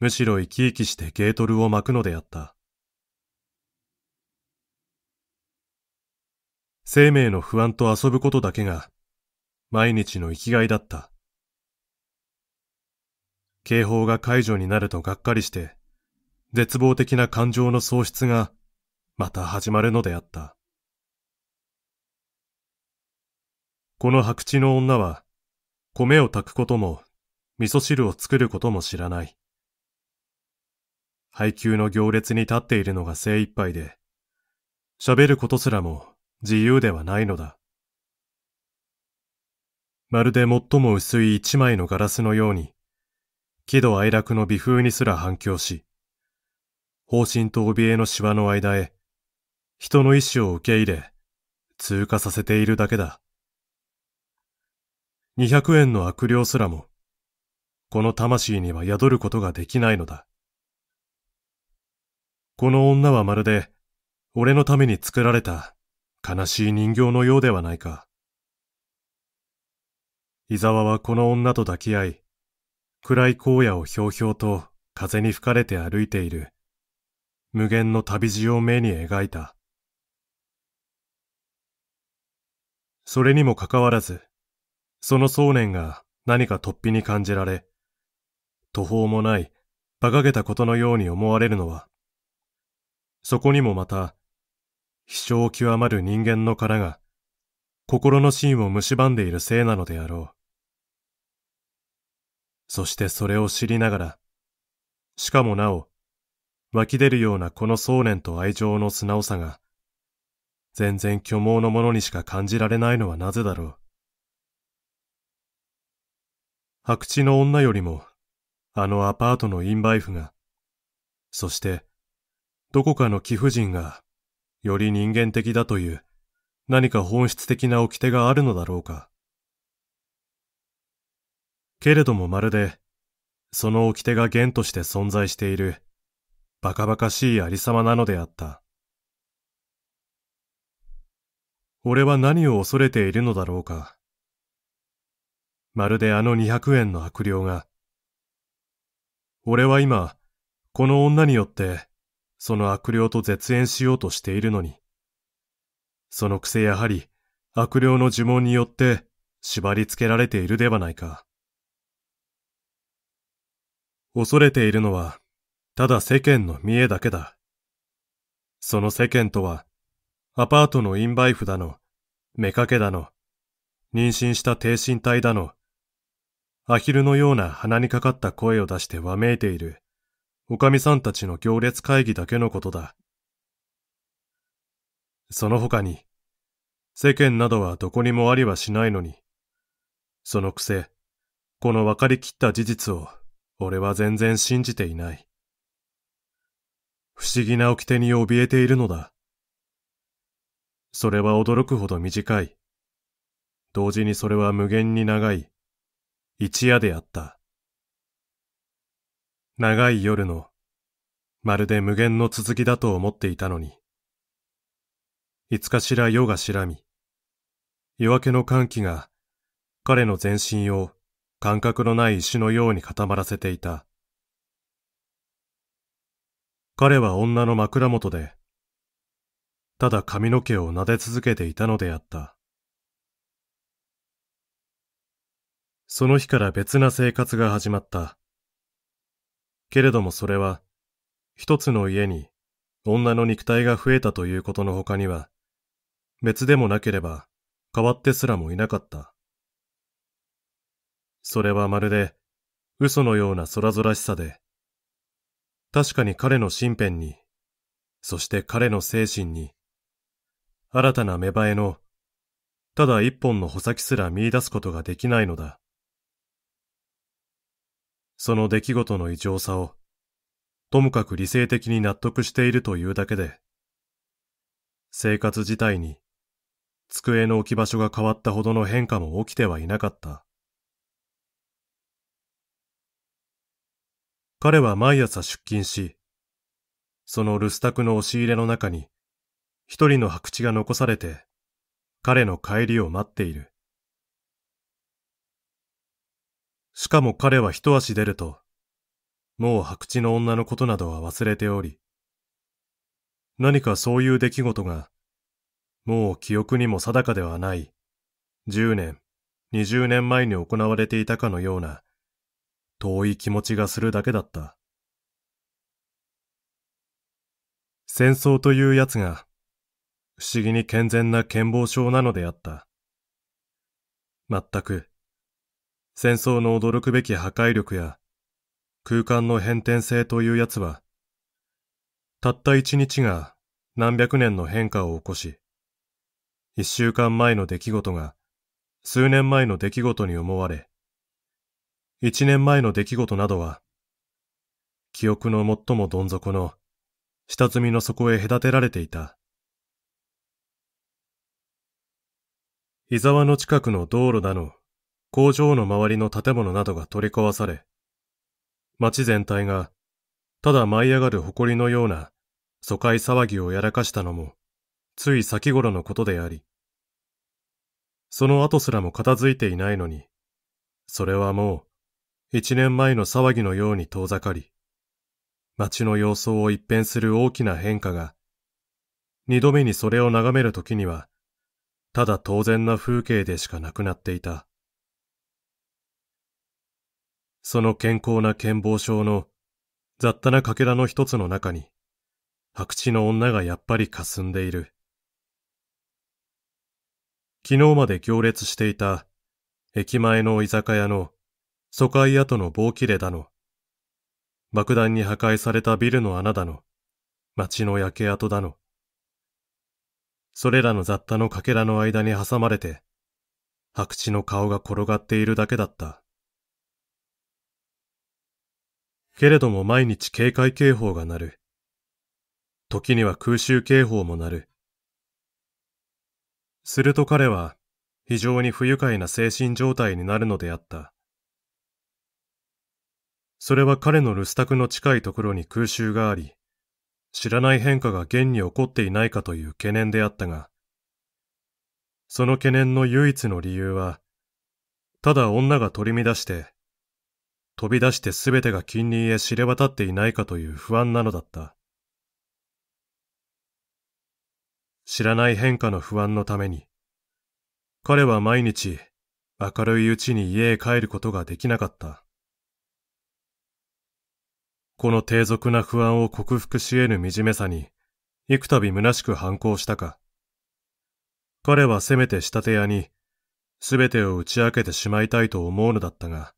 むしろ生き生きしてゲートルを巻くのであった。生命の不安と遊ぶことだけが、毎日の生きがいだった。警報が解除になるとがっかりして、絶望的な感情の喪失が、また始まるのであった。この白地の女は、米を炊くことも、味噌汁を作ることも知らない。配給の行列に立っているのが精一杯で、喋ることすらも自由ではないのだ。まるで最も薄い一枚のガラスのように、喜怒哀楽の微風にすら反響し、方針と怯えのシワの間へ、人の意志を受け入れ、通過させているだけだ。200円の悪霊すらも、この魂には宿ることができないのだ。この女はまるで、俺のために作られた悲しい人形のようではないか。伊沢はこの女と抱き合い、暗い荒野をひょうひょうと風に吹かれて歩いている無限の旅路を目に描いた。それにもかかわらず、その想念が何か突飛に感じられ、途方もない、馬鹿げたことのように思われるのは、そこにもまた、飛翔極まる人間の殻が、心の芯を蝕んでいるせいなのであろう。そしてそれを知りながら、しかもなお、湧き出るようなこの想念と愛情の素直さが、全然虚妄のものにしか感じられないのはなぜだろう。白痴の女よりも、あのアパートのインバイフが、そして、どこかの貴婦人が、より人間的だという、何か本質的な掟があるのだろうか。けれどもまるで、その掟が弦として存在しているバカバカしいありさまなのであった。俺は何を恐れているのだろうか。まるであの二百円の悪霊が。俺は今、この女によって、その悪霊と絶縁しようとしているのに。そのくせやはり、悪霊の呪文によって縛り付けられているではないか。恐れているのは、ただ世間の見栄だけだ。その世間とは、アパートのインバイフだの、目かけだの、妊娠した低身体だの、アヒルのような鼻にかかった声を出してわめいている、おかみさんたちの行列会議だけのことだ。その他に、世間などはどこにもありはしないのに、そのくせ、この分かりきった事実を、俺は全然信じていない。不思議な掟に怯えているのだ。それは驚くほど短い。同時にそれは無限に長い。一夜であった。長い夜の、まるで無限の続きだと思っていたのに。いつかしら夜が白み、夜明けの寒気が彼の全身を感覚のない石のように固まらせていた。彼は女の枕元で、ただ髪の毛を撫で続けていたのであった。その日から別な生活が始まった。けれどもそれは、一つの家に女の肉体が増えたということの他には、別でもなければ変わってすらもいなかった。それはまるで嘘のような空空しさで、確かに彼の身辺に、そして彼の精神に、新たな芽生えの、ただ一本の穂先すら見出すことができないのだ。その出来事の異常さを、ともかく理性的に納得しているというだけで、生活自体に、机の置き場所が変わったほどの変化も起きてはいなかった。彼は毎朝出勤し、その留守宅の押し入れの中に、一人の白痴が残されて、彼の帰りを待っている。しかも彼は一足出ると、もう白痴の女のことなどは忘れており、何かそういう出来事が、もう記憶にも定かではない、10年、20年前に行われていたかのような遠い気持ちがするだけだった。戦争というやつが、不思議に健全な健忘症なのであった。全く、戦争の驚くべき破壊力や、空間の変転性というやつは、たった一日が何百年の変化を起こし、一週間前の出来事が数年前の出来事に思われ、一年前の出来事などは、記憶の最もどん底の、下積みの底へ隔てられていた。伊沢の近くの道路だの、工場の周りの建物などが取り壊され、街全体が、ただ舞い上がる埃のような、疎開騒ぎをやらかしたのも、つい先頃のことであり、その後すらも片付いていないのに、それはもう、一年前の騒ぎのように遠ざかり、街の様相を一変する大きな変化が、二度目にそれを眺めるときには、ただ当然な風景でしかなくなっていた。その健康な健忘症の雑多な欠片の一つの中に、白痴の女がやっぱり霞んでいる。昨日まで行列していた駅前の居酒屋の疎開跡の棒切れだの、爆弾に破壊されたビルの穴だの、町の焼け跡だの。それらの雑多のかけらの間に挟まれて、白地の顔が転がっているだけだった。けれども毎日警戒警報が鳴る。時には空襲警報も鳴る。すると彼は非常に不愉快な精神状態になるのであった。それは彼の留守宅の近いところに空襲があり、知らない変化が現に起こっていないかという懸念であったが、その懸念の唯一の理由は、ただ女が取り乱して、飛び出して全てが近隣へ知れ渡っていないかという不安なのだった。知らない変化の不安のために、彼は毎日明るいうちに家へ帰ることができなかった。この低俗な不安を克服し得ぬ惨めさに、幾度虚しく反抗したか。彼はせめて仕立て屋に、すべてを打ち明けてしまいたいと思うのだったが、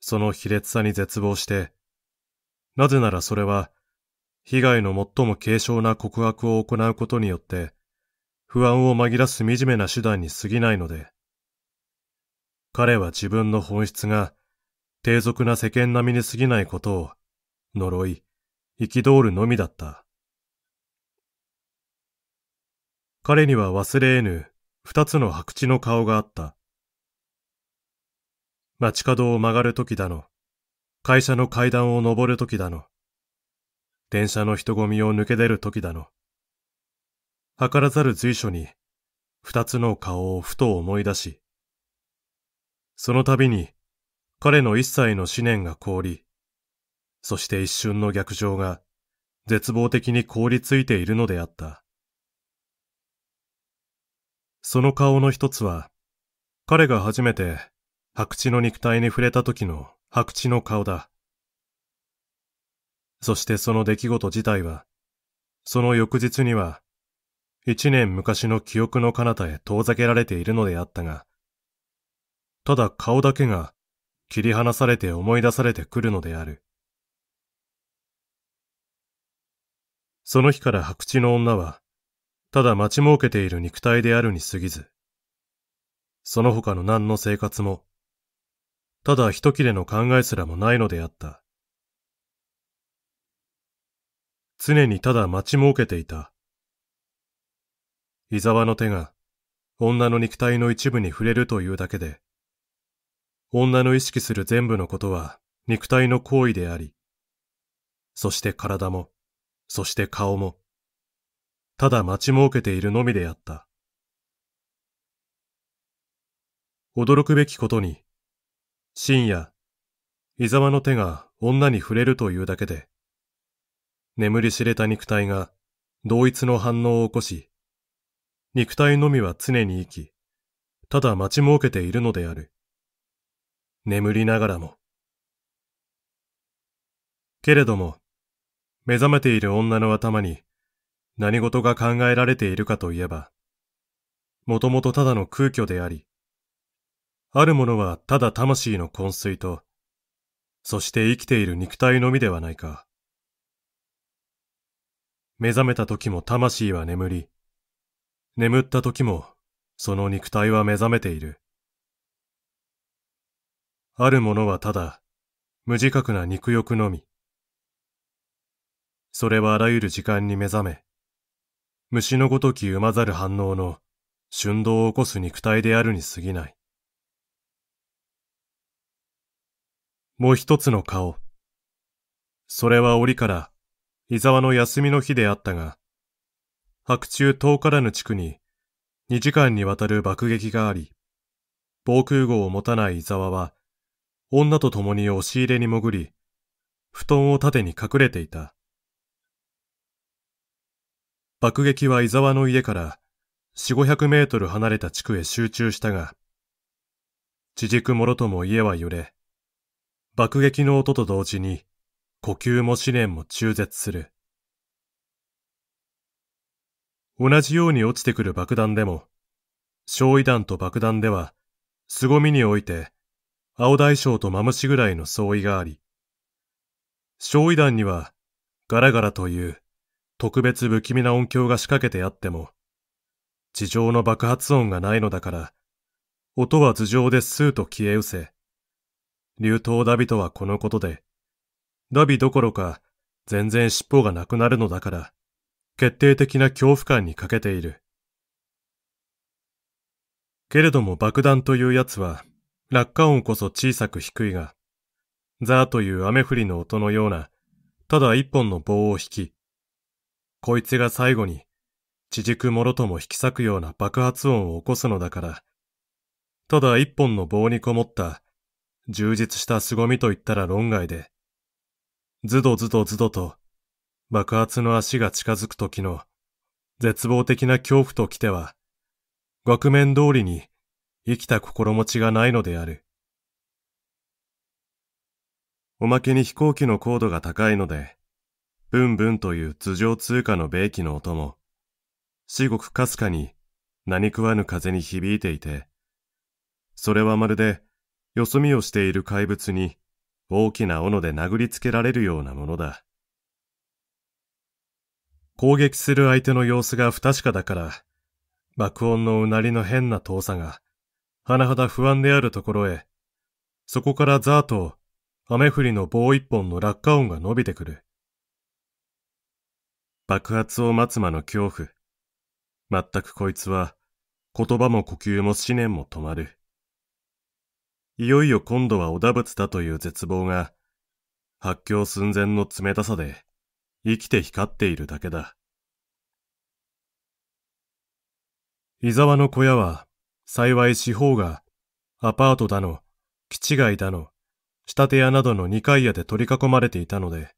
その卑劣さに絶望して、なぜならそれは、被害の最も軽症な告白を行うことによって、不安を紛らす惨めな手段に過ぎないので、彼は自分の本質が低俗な世間並みに過ぎないことを呪い、憤るのみだった。彼には忘れ得ぬ二つの白痴の顔があった。街角を曲がる時だの、会社の階段を上る時だの、電車の人混みを抜け出る時だの。図らざる随所に、二つの顔をふと思い出し、その度に彼の一切の思念が凍り、そして一瞬の逆上が、絶望的に凍りついているのであった。その顔の一つは、彼が初めて白地の肉体に触れた時の白地の顔だ。そしてその出来事自体は、その翌日には、一年昔の記憶の彼方へ遠ざけられているのであったが、ただ顔だけが切り離されて思い出されてくるのである。その日から白痴の女は、ただ待ち儲けている肉体であるに過ぎず、その他の何の生活も、ただ一切れの考えすらもないのであった。常にただ待ち儲けていた。伊沢の手が女の肉体の一部に触れるというだけで、女の意識する全部のことは肉体の行為であり、そして体も、そして顔も、ただ待ち儲けているのみであった。驚くべきことに、深夜、伊沢の手が女に触れるというだけで、眠り知れた肉体が同一の反応を起こし、肉体のみは常に生き、ただ待ち儲けているのである。眠りながらも。けれども、目覚めている女の頭に何事が考えられているかといえば、もともとただの空虚であり、あるものはただ魂の昏睡と、そして生きている肉体のみではないか。目覚めた時も魂は眠り、眠った時もその肉体は目覚めている。あるものはただ無自覚な肉欲のみ。それはあらゆる時間に目覚め、虫のごときまざる反応の春動を起こす肉体であるに過ぎない。もう一つの顔。それは折から、伊沢の休みの日であったが、白昼遠からぬ地区に、2時間にわたる爆撃があり、防空壕を持たない伊沢は、女と共に押し入れに潜り、布団を縦に隠れていた。爆撃は伊沢の家から4、五0 0メートル離れた地区へ集中したが、地軸もろとも家は揺れ、爆撃の音と同時に呼吸も試練も中絶する。同じように落ちてくる爆弾でも、焼夷弾と爆弾では、凄みにおいて、青大将とマムシぐらいの相違があり、焼夷弾には、ガラガラという特別不気味な音響が仕掛けてあっても、地上の爆発音がないのだから、音は頭上ですーと消え失せ、流頭ダビとはこのことで、ダビどころか全然尻尾がなくなるのだから、決定的な恐怖感に欠けている。けれども爆弾というやつは、落下音こそ小さく低いが、ザーという雨降りの音のような、ただ一本の棒を引き、こいつが最後に、地軸もろとも引き裂くような爆発音を起こすのだから、ただ一本の棒にこもった、充実した凄みといったら論外で、ずどずどずどと、爆発の足が近づく時の、絶望的な恐怖ときては、額面通りに生きた心持ちがないのである。おまけに飛行機の高度が高いので、ブンブンという頭上通過の米機の音も、至極かすかに何食わぬ風に響いていて、それはまるで、よそ見をしている怪物に大きな斧で殴りつけられるようなものだ。攻撃する相手の様子が不確かだから、爆音のうなりの変な遠さが、甚だ不安であるところへ、そこからザーと雨降りの棒一本の落下音が伸びてくる。爆発を待つ間の恐怖。全くこいつは、言葉も呼吸も思念も止まる。いよいよ今度は織田仏だという絶望が、発狂寸前の冷たさで、生きて光っているだけだ。伊沢の小屋は、幸い四方が、アパートだの、基地外だの、仕立屋などの二階屋で取り囲まれていたので、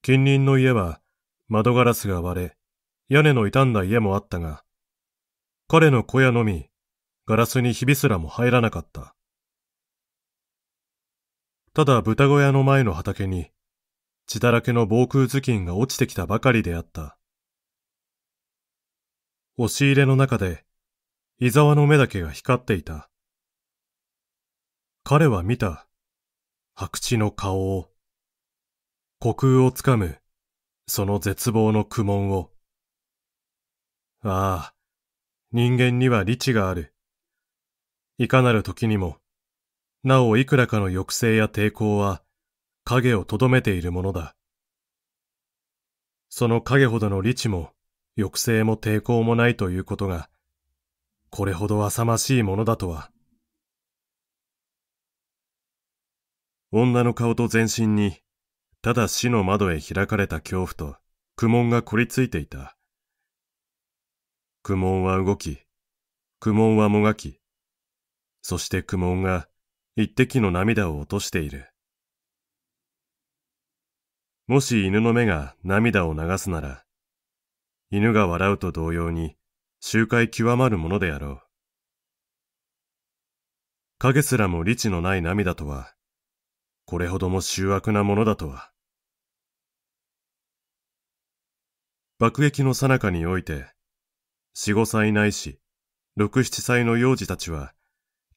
近隣の家は、窓ガラスが割れ、屋根の傷んだ家もあったが、彼の小屋のみ、ガラスにひびすらも入らなかった。ただ豚小屋の前の畑に、血だらけの防空頭巾が落ちてきたばかりであった。押し入れの中で、伊沢の目だけが光っていた。彼は見た。白痴の顔を。虚空をつかむその絶望の苦悶を。ああ、人間には理智がある。いかなる時にも、なおいくらかの抑制や抵抗は、影をとどめているものだ。その影ほどの理智も、抑制も抵抗もないということが、これほど浅ましいものだとは。女の顔と全身にただ死の窓へ開かれた恐怖と、苦悶が凝りついていた。苦悶は動き、苦悶はもがき、そして苦悶が一滴の涙を落としている。もし犬の目が涙を流すなら、犬が笑うと同様に周回極まるものであろう。影すらも理知のない涙とは、これほども醜悪なものだとは。爆撃の最中において、四五歳ないし、六七歳の幼児たちは、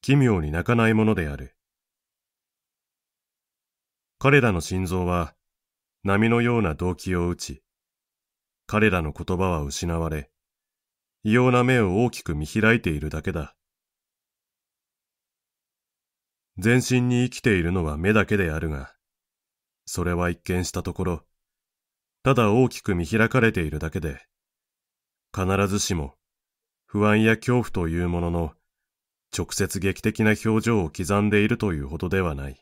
奇妙に泣かないものである。彼らの心臓は、波のような動機を打ち、彼らの言葉は失われ、異様な目を大きく見開いているだけだ。全身に生きているのは目だけであるが、それは一見したところ、ただ大きく見開かれているだけで、必ずしも不安や恐怖というものの直接劇的な表情を刻んでいるというほどではない。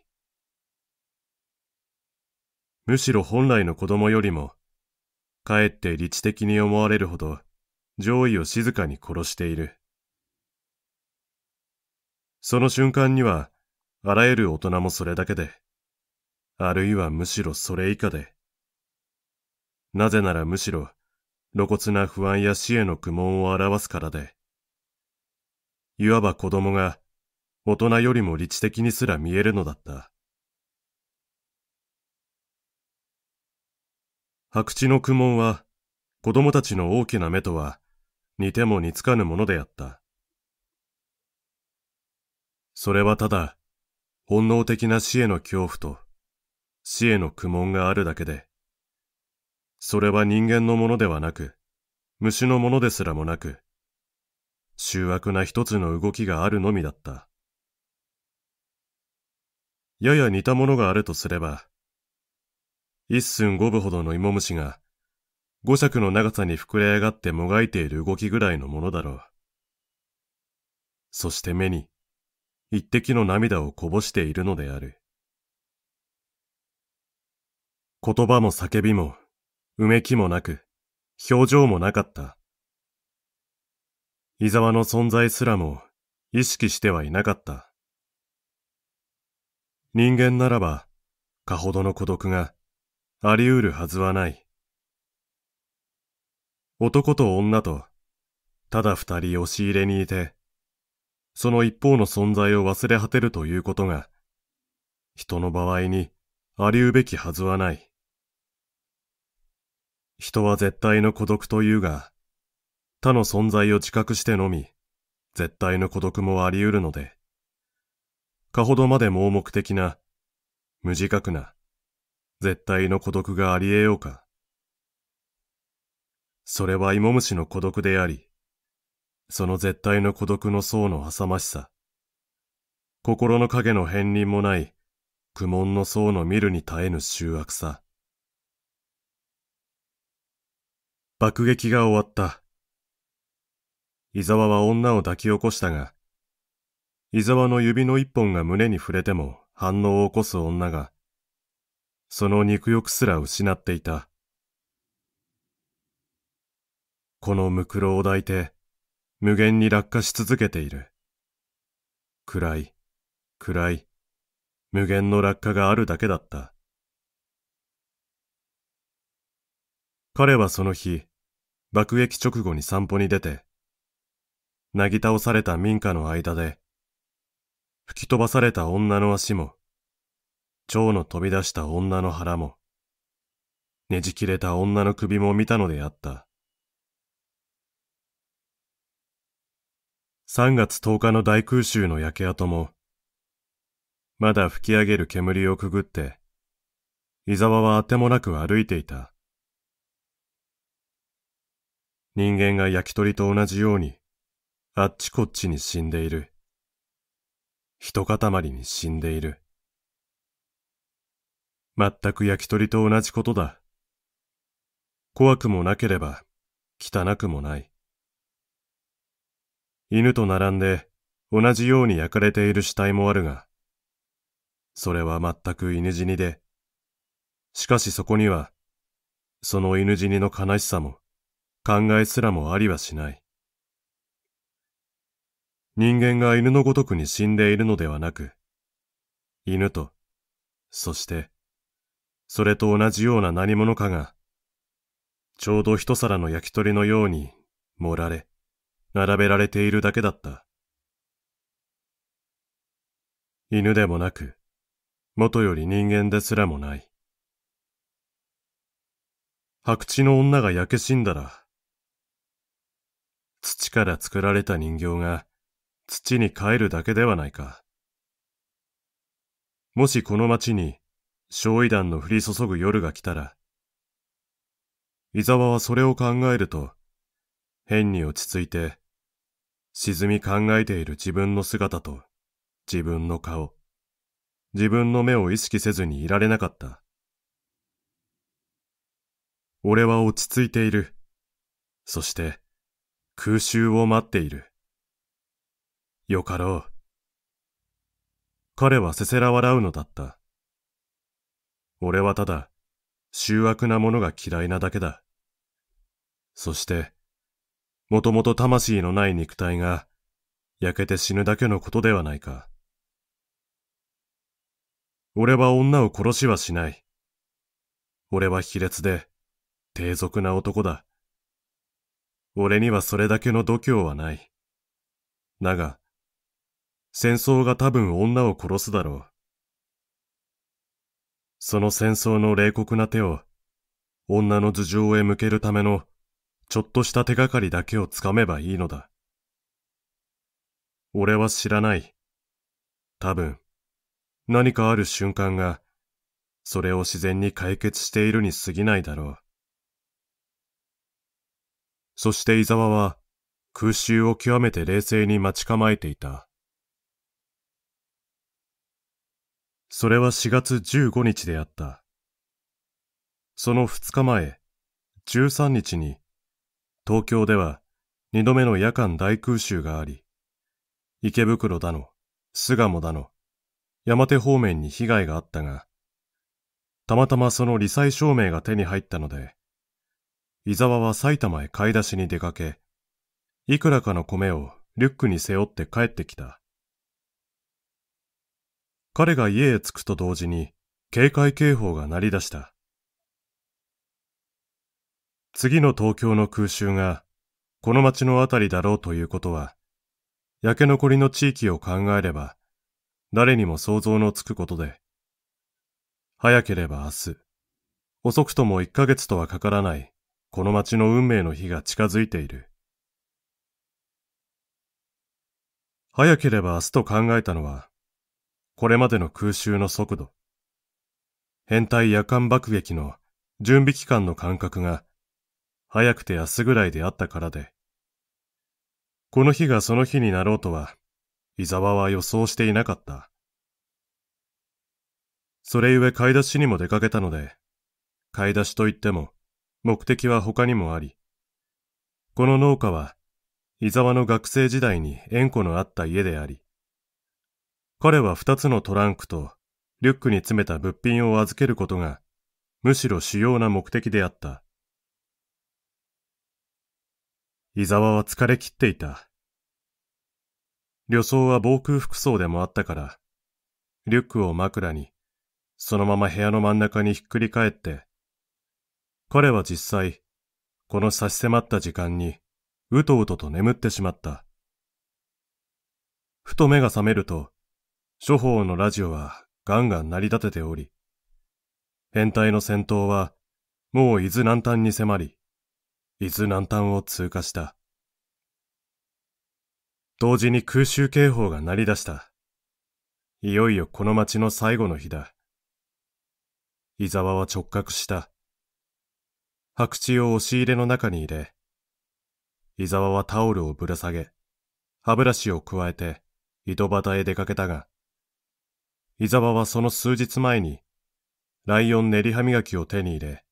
むしろ本来の子供よりも、かえって理知的に思われるほど上位を静かに殺している。その瞬間には、あらゆる大人もそれだけで、あるいはむしろそれ以下で、なぜならむしろ、露骨な不安や死への苦悶を表すからで。いわば子供が、大人よりも理知的にすら見えるのだった。白痴の苦悶は、子供たちの大きな目とは、似ても似つかぬものであった。それはただ、本能的な死への恐怖と、死への苦悶があるだけで、それは人間のものではなく、虫のものですらもなく、醜悪な一つの動きがあるのみだった。やや似たものがあるとすれば、一寸五分ほどの芋虫が、五尺の長さに膨れ上がってもがいている動きぐらいのものだろう。そして目に、一滴の涙をこぼしているのである。言葉も叫びも、うめきもなく、表情もなかった。伊沢の存在すらも意識してはいなかった。人間ならば、かほどの孤独があり得るはずはない。男と女と、ただ二人押し入れにいて、その一方の存在を忘れ果てるということが、人の場合にあり得べきはずはない。人は絶対の孤独というが、他の存在を自覚してのみ、絶対の孤独もあり得るので、かほどまで盲目的な、無自覚な、絶対の孤独があり得ようか。それは芋虫の孤独であり、その絶対の孤独の層の浅ましさ、心の影の片鱗もない、苦悶の層の見るに耐えぬ醜悪さ。爆撃が終わった。伊沢は女を抱き起こしたが、伊沢の指の一本が胸に触れても反応を起こす女が、その肉欲すら失っていた。このムクロを抱いて、無限に落下し続けている。暗い、暗い、無限の落下があるだけだった。彼はその日、爆撃直後に散歩に出て、なぎ倒された民家の間で、吹き飛ばされた女の足も、蝶の飛び出した女の腹も、ねじ切れた女の首も見たのであった。3月10日の大空襲の焼け跡も、まだ吹き上げる煙をくぐって、伊沢はあてもなく歩いていた。人間が焼き鳥と同じように、あっちこっちに死んでいる。一塊に死んでいる。全く焼き鳥と同じことだ。怖くもなければ、汚くもない。犬と並んで、同じように焼かれている死体もあるが、それは全く犬死にで、しかしそこには、その犬死にの悲しさも、考えすらもありはしない。人間が犬のごとくに死んでいるのではなく、犬と、そして、それと同じような何者かが、ちょうど一皿の焼き鳥のように盛られ、並べられているだけだった。犬でもなく、元より人間ですらもない。白痴の女が焼け死んだら、土から作られた人形が土に帰るだけではないか。もしこの町に焼夷弾の降り注ぐ夜が来たら、伊沢はそれを考えると、変に落ち着いて、沈み考えている自分の姿と、自分の顔、自分の目を意識せずにいられなかった。俺は落ち着いている。そして、空襲を待っている。よかろう。彼はせせら笑うのだった。俺はただ、醜悪なものが嫌いなだけだ。そして、もともと魂のない肉体が、焼けて死ぬだけのことではないか。俺は女を殺しはしない。俺は卑劣で、低俗な男だ。俺にはそれだけの度胸はない。だが、戦争が多分女を殺すだろう。その戦争の冷酷な手を、女の頭上へ向けるための、ちょっとした手がかりだけをつかめばいいのだ。俺は知らない。多分、何かある瞬間が、それを自然に解決しているに過ぎないだろう。そして伊沢は空襲を極めて冷静に待ち構えていた。それは4月15日であった。その2日前、13日に、東京では2度目の夜間大空襲があり、池袋だの、巣鴨だの、山手方面に被害があったが、たまたまその理災証明が手に入ったので、伊沢は埼玉へ買い出しに出かけ、いくらかの米をリュックに背負って帰ってきた。彼が家へ着くと同時に警戒警報が鳴り出した。次の東京の空襲がこの町のあたりだろうということは、焼け残りの地域を考えれば、誰にも想像のつくことで、早ければ明日、遅くとも一ヶ月とはかからないこの街の運命の日が近づいている。早ければ明日と考えたのは、これまでの空襲の速度。変態夜間爆撃の準備期間の間隔が、早くて明日ぐらいであったからで、この日がその日になろうとは、伊沢は予想していなかった。それゆえ買い出しにも出かけたので、買い出しといっても、目的は他にもあり、この農家は、伊沢の学生時代に縁故のあった家であり、彼は二つのトランクとリュックに詰めた物品を預けることが、むしろ主要な目的であった。伊沢は疲れ切っていた。旅装は防空服装でもあったから、リュックを枕に、そのまま部屋の真ん中にひっくり返って、彼は実際、この差し迫った時間に、うとうとと眠ってしまった。ふと目が覚めると、諸方のラジオはガンガン鳴り立てており、変態の戦闘は、もう伊豆南端に迫り、伊豆南端を通過した。同時に空襲警報が鳴り出した。いよいよこの町の最後の日だ。伊沢は直角した。白地を押し入れの中に入れ、伊沢はタオルをぶら下げ、歯ブラシを加えて井戸端へ出かけたが、伊沢はその数日前に、ライオン練り歯磨きを手に入れ、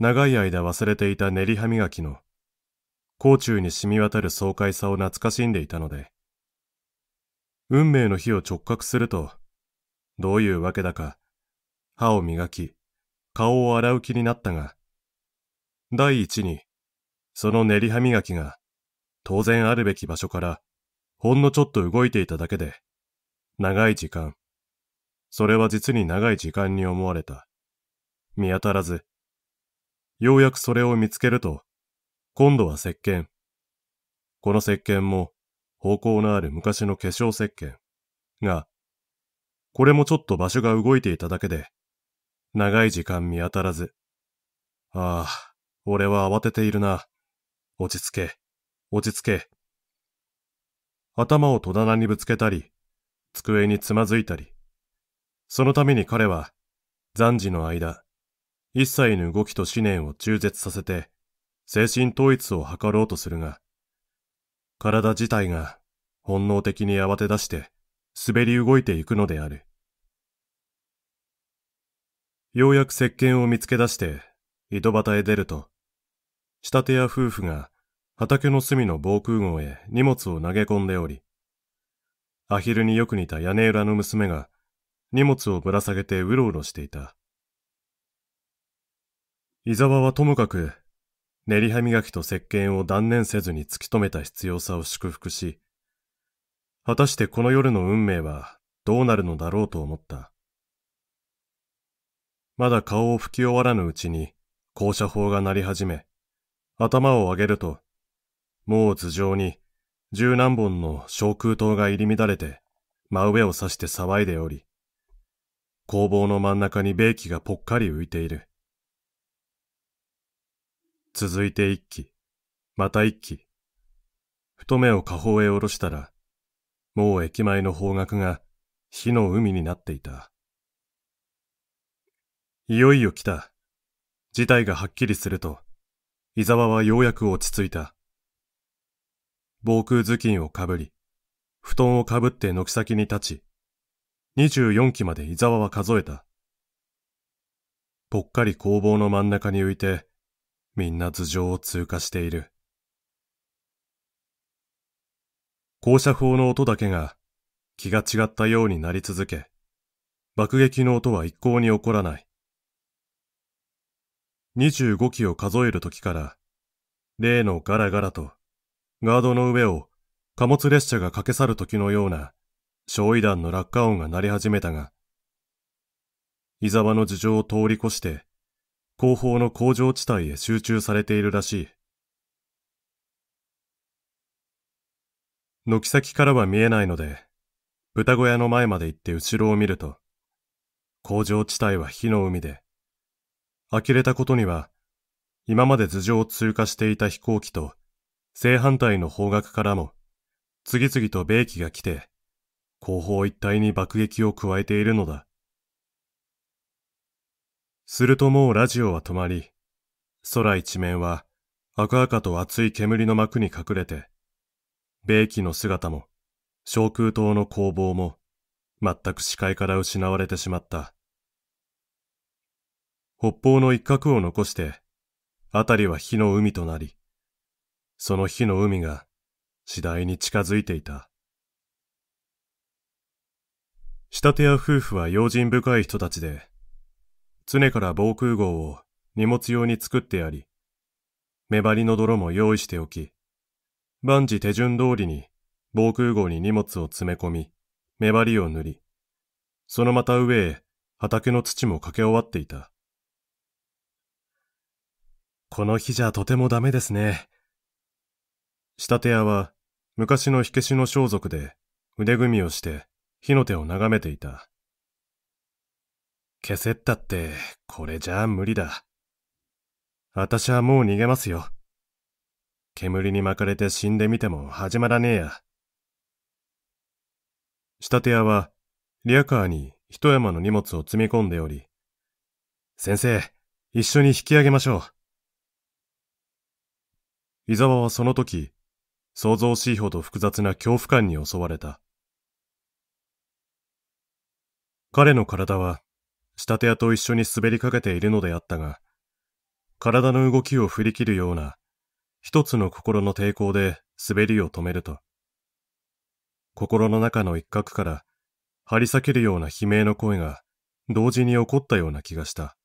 長い間忘れていた練り歯磨きの、甲中に染み渡る爽快さを懐かしんでいたので、運命の日を直角すると、どういうわけだか、歯を磨き、顔を洗う気になったが、第一に、その練り歯磨きが、当然あるべき場所から、ほんのちょっと動いていただけで、長い時間、それは実に長い時間に思われた。見当たらず。ようやくそれを見つけると、今度は石鹸。この石鹸も、方向のある昔の化粧石鹸が、これもちょっと場所が動いていただけで、長い時間見当たらず。ああ、俺は慌てているな。落ち着け。落ち着け。頭を戸棚にぶつけたり、机につまずいたり。そのために彼は、暫時の間、一切の動きと思念を中絶させて、精神統一を図ろうとするが、体自体が本能的に慌て出して滑り動いていくのである。ようやく石鹸を見つけ出して、井戸端へ出ると、仕立て屋夫婦が畑の隅の防空壕へ荷物を投げ込んでおり、アヒルによく似た屋根裏の娘が荷物をぶら下げてうろうろしていた。伊沢はともかく、練り歯磨きと石鹸を断念せずに突き止めた必要さを祝福し、果たしてこの夜の運命はどうなるのだろうと思った。まだ顔を拭き終わらぬうちに、降車砲が鳴り始め、頭を上げると、もう頭上に十何本の小空灯が入り乱れて、真上を刺して騒いでおり、工房の真ん中に米機がぽっかり浮いている。続いて一機、また一機。太目を下方へ下ろしたら、もう駅前の方角が火の海になっていた。いよいよ来た。事態がはっきりすると、伊沢はようやく落ち着いた。防空頭巾をかぶり、布団をかぶって軒先に立ち、24機まで伊沢は数えた。ぽっかり工房の真ん中に浮いて、みんな頭上を通過している。降車砲の音だけが気が違ったようになり続け、爆撃の音は一向に起こらない。25機を数える時から、例のガラガラと、ガードの上を貨物列車が駆け去る時のような、焼夷弾の落下音が鳴り始めたが、伊沢の事情を通り越して、後方の工場地帯へ集中されているらしい。軒先からは見えないので、豚小屋の前まで行って後ろを見ると、工場地帯は火の海で、呆れたことには、今まで頭上を通過していた飛行機と、正反対の方角からも、次々と米機が来て、後方一帯に爆撃を加えているのだ。するともうラジオは止まり、空一面は赤々と厚い煙の幕に隠れて、米機の姿も、昇空塔の攻防も、全く視界から失われてしまった。北方の一角を残して、辺りは火の海となり、その火の海が次第に近づいていた。仕立て屋夫婦は用心深い人たちで、常から防空壕を荷物用に作ってあり、目張りの泥も用意しておき、万事手順通りに防空壕に荷物を詰め込み、目張りを塗り、そのまた上へ畑の土もかけ終わっていた。この日じゃとてもダメですね。仕立屋は昔の火消しの装束で腕組みをして火の手を眺めていた。消せったってこれじゃ無理だ。私はもう逃げますよ。煙に巻かれて死んでみても始まらねえや。仕立屋はリアカーに一山の荷物を積み込んでおり、先生、一緒に引き上げましょう。伊沢はその時、想像しいほど複雑な恐怖感に襲われた。彼の体は、下手屋と一緒に滑りかけているのであったが、体の動きを振り切るような、一つの心の抵抗で滑りを止めると、心の中の一角から、張り裂けるような悲鳴の声が、同時に起こったような気がした。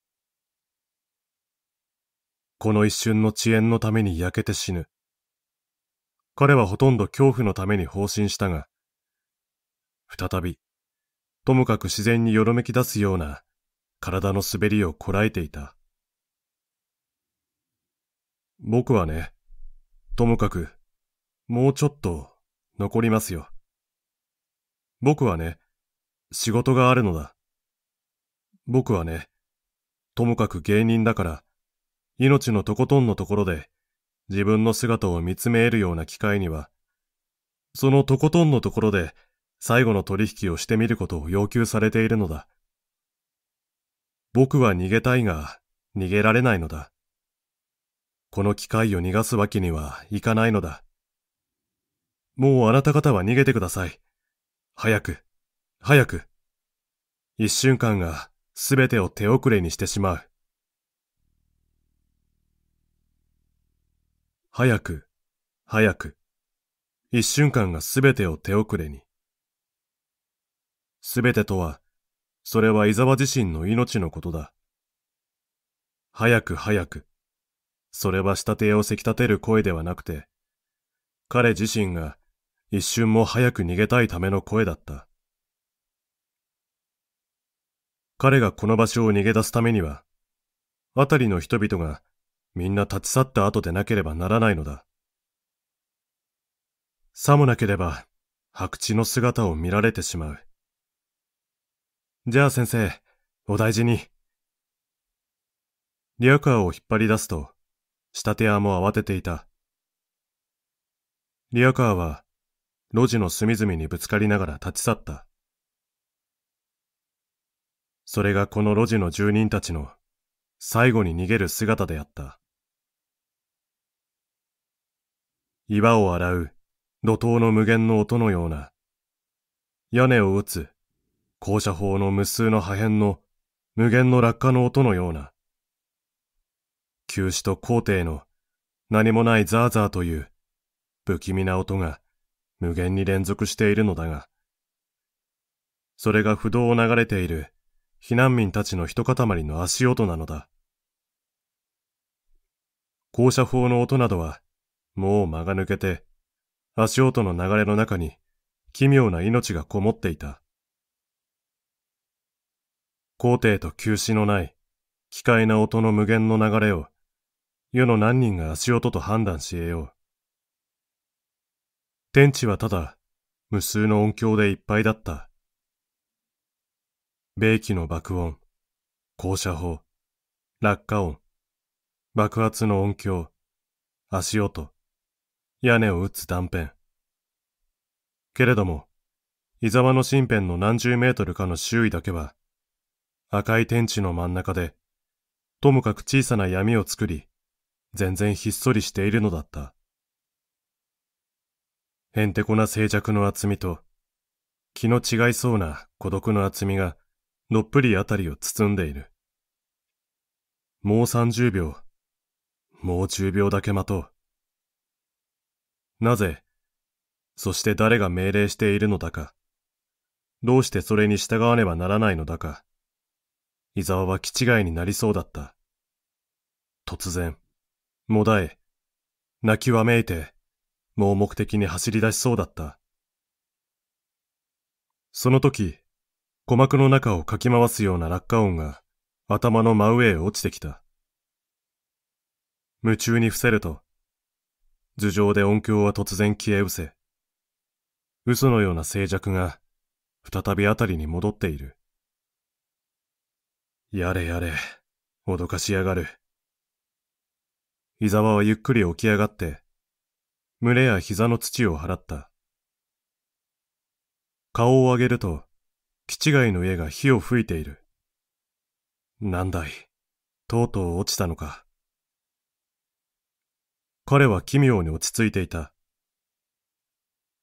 この一瞬の遅延のために焼けて死ぬ。彼はほとんど恐怖のために放心したが、再び、ともかく自然によろめき出すような体の滑りをこらえていた。僕はね、ともかく、もうちょっと残りますよ。僕はね、仕事があるのだ。僕はね、ともかく芸人だから、命のとことんのところで、自分の姿を見つめ得るような機会には、そのとことんのところで、最後の取引をしてみることを要求されているのだ。僕は逃げたいが、逃げられないのだ。この機会を逃がすわけにはいかないのだ。もうあなた方は逃げてください。早く、早く。一瞬間が全てを手遅れにしてしまう。早く、早く。一瞬間が全てを手遅れに。全てとは、それは伊沢自身の命のことだ。早く早く。それは仕立て屋をせき立てる声ではなくて、彼自身が一瞬も早く逃げたいための声だった。彼がこの場所を逃げ出すためには、辺りの人々がみんな立ち去った後でなければならないのだ。さもなければ、白痴の姿を見られてしまう。じゃあ先生、お大事に。リアカーを引っ張り出すと、仕立屋も慌てていた。リアカーは、路地の隅々にぶつかりながら立ち去った。それがこの路地の住人たちの最後に逃げる姿であった。岩を洗う、怒涛の無限の音のような、屋根を打つ、校舎砲の無数の破片の無限の落下の音のような、急死と皇帝の何もないザーザーという不気味な音が無限に連続しているのだが、それが不動を流れている避難民たちの一塊の足音なのだ。校舎砲の音などはもう間が抜けて、足音の流れの中に奇妙な命がこもっていた。皇帝と休止のない、奇怪な音の無限の流れを、世の何人が足音と判断し得よう。天地はただ、無数の音響でいっぱいだった。米機の爆音、降車砲、落下音、爆発の音響、足音、屋根を打つ断片。けれども、伊沢の身辺の何十メートルかの周囲だけは、赤い天地の真ん中で、ともかく小さな闇を作り、全然ひっそりしているのだった。へんてこな静寂の厚みと、気の違いそうな孤独の厚みが、のっぷりあたりを包んでいる。もう30秒、もう10秒だけ待とう。なぜ、そして誰が命令しているのだか、どうしてそれに従わねばならないのだか、伊沢は気違いになりそうだった。突然、もだえ、泣きわめいて、盲目的に走り出しそうだった。その時、鼓膜の中をかき回すような落下音が頭の真上へ落ちてきた。夢中に伏せると、頭上で音響は突然消え失せ、嘘のような静寂が再びあたりに戻っている。やれやれ、脅かしやがる。伊沢はゆっくり起き上がって、群れや膝の土を払った。顔を上げると、基地外の家が火を吹いている。なんだい、とうとう落ちたのか。彼は奇妙に落ち着いていた。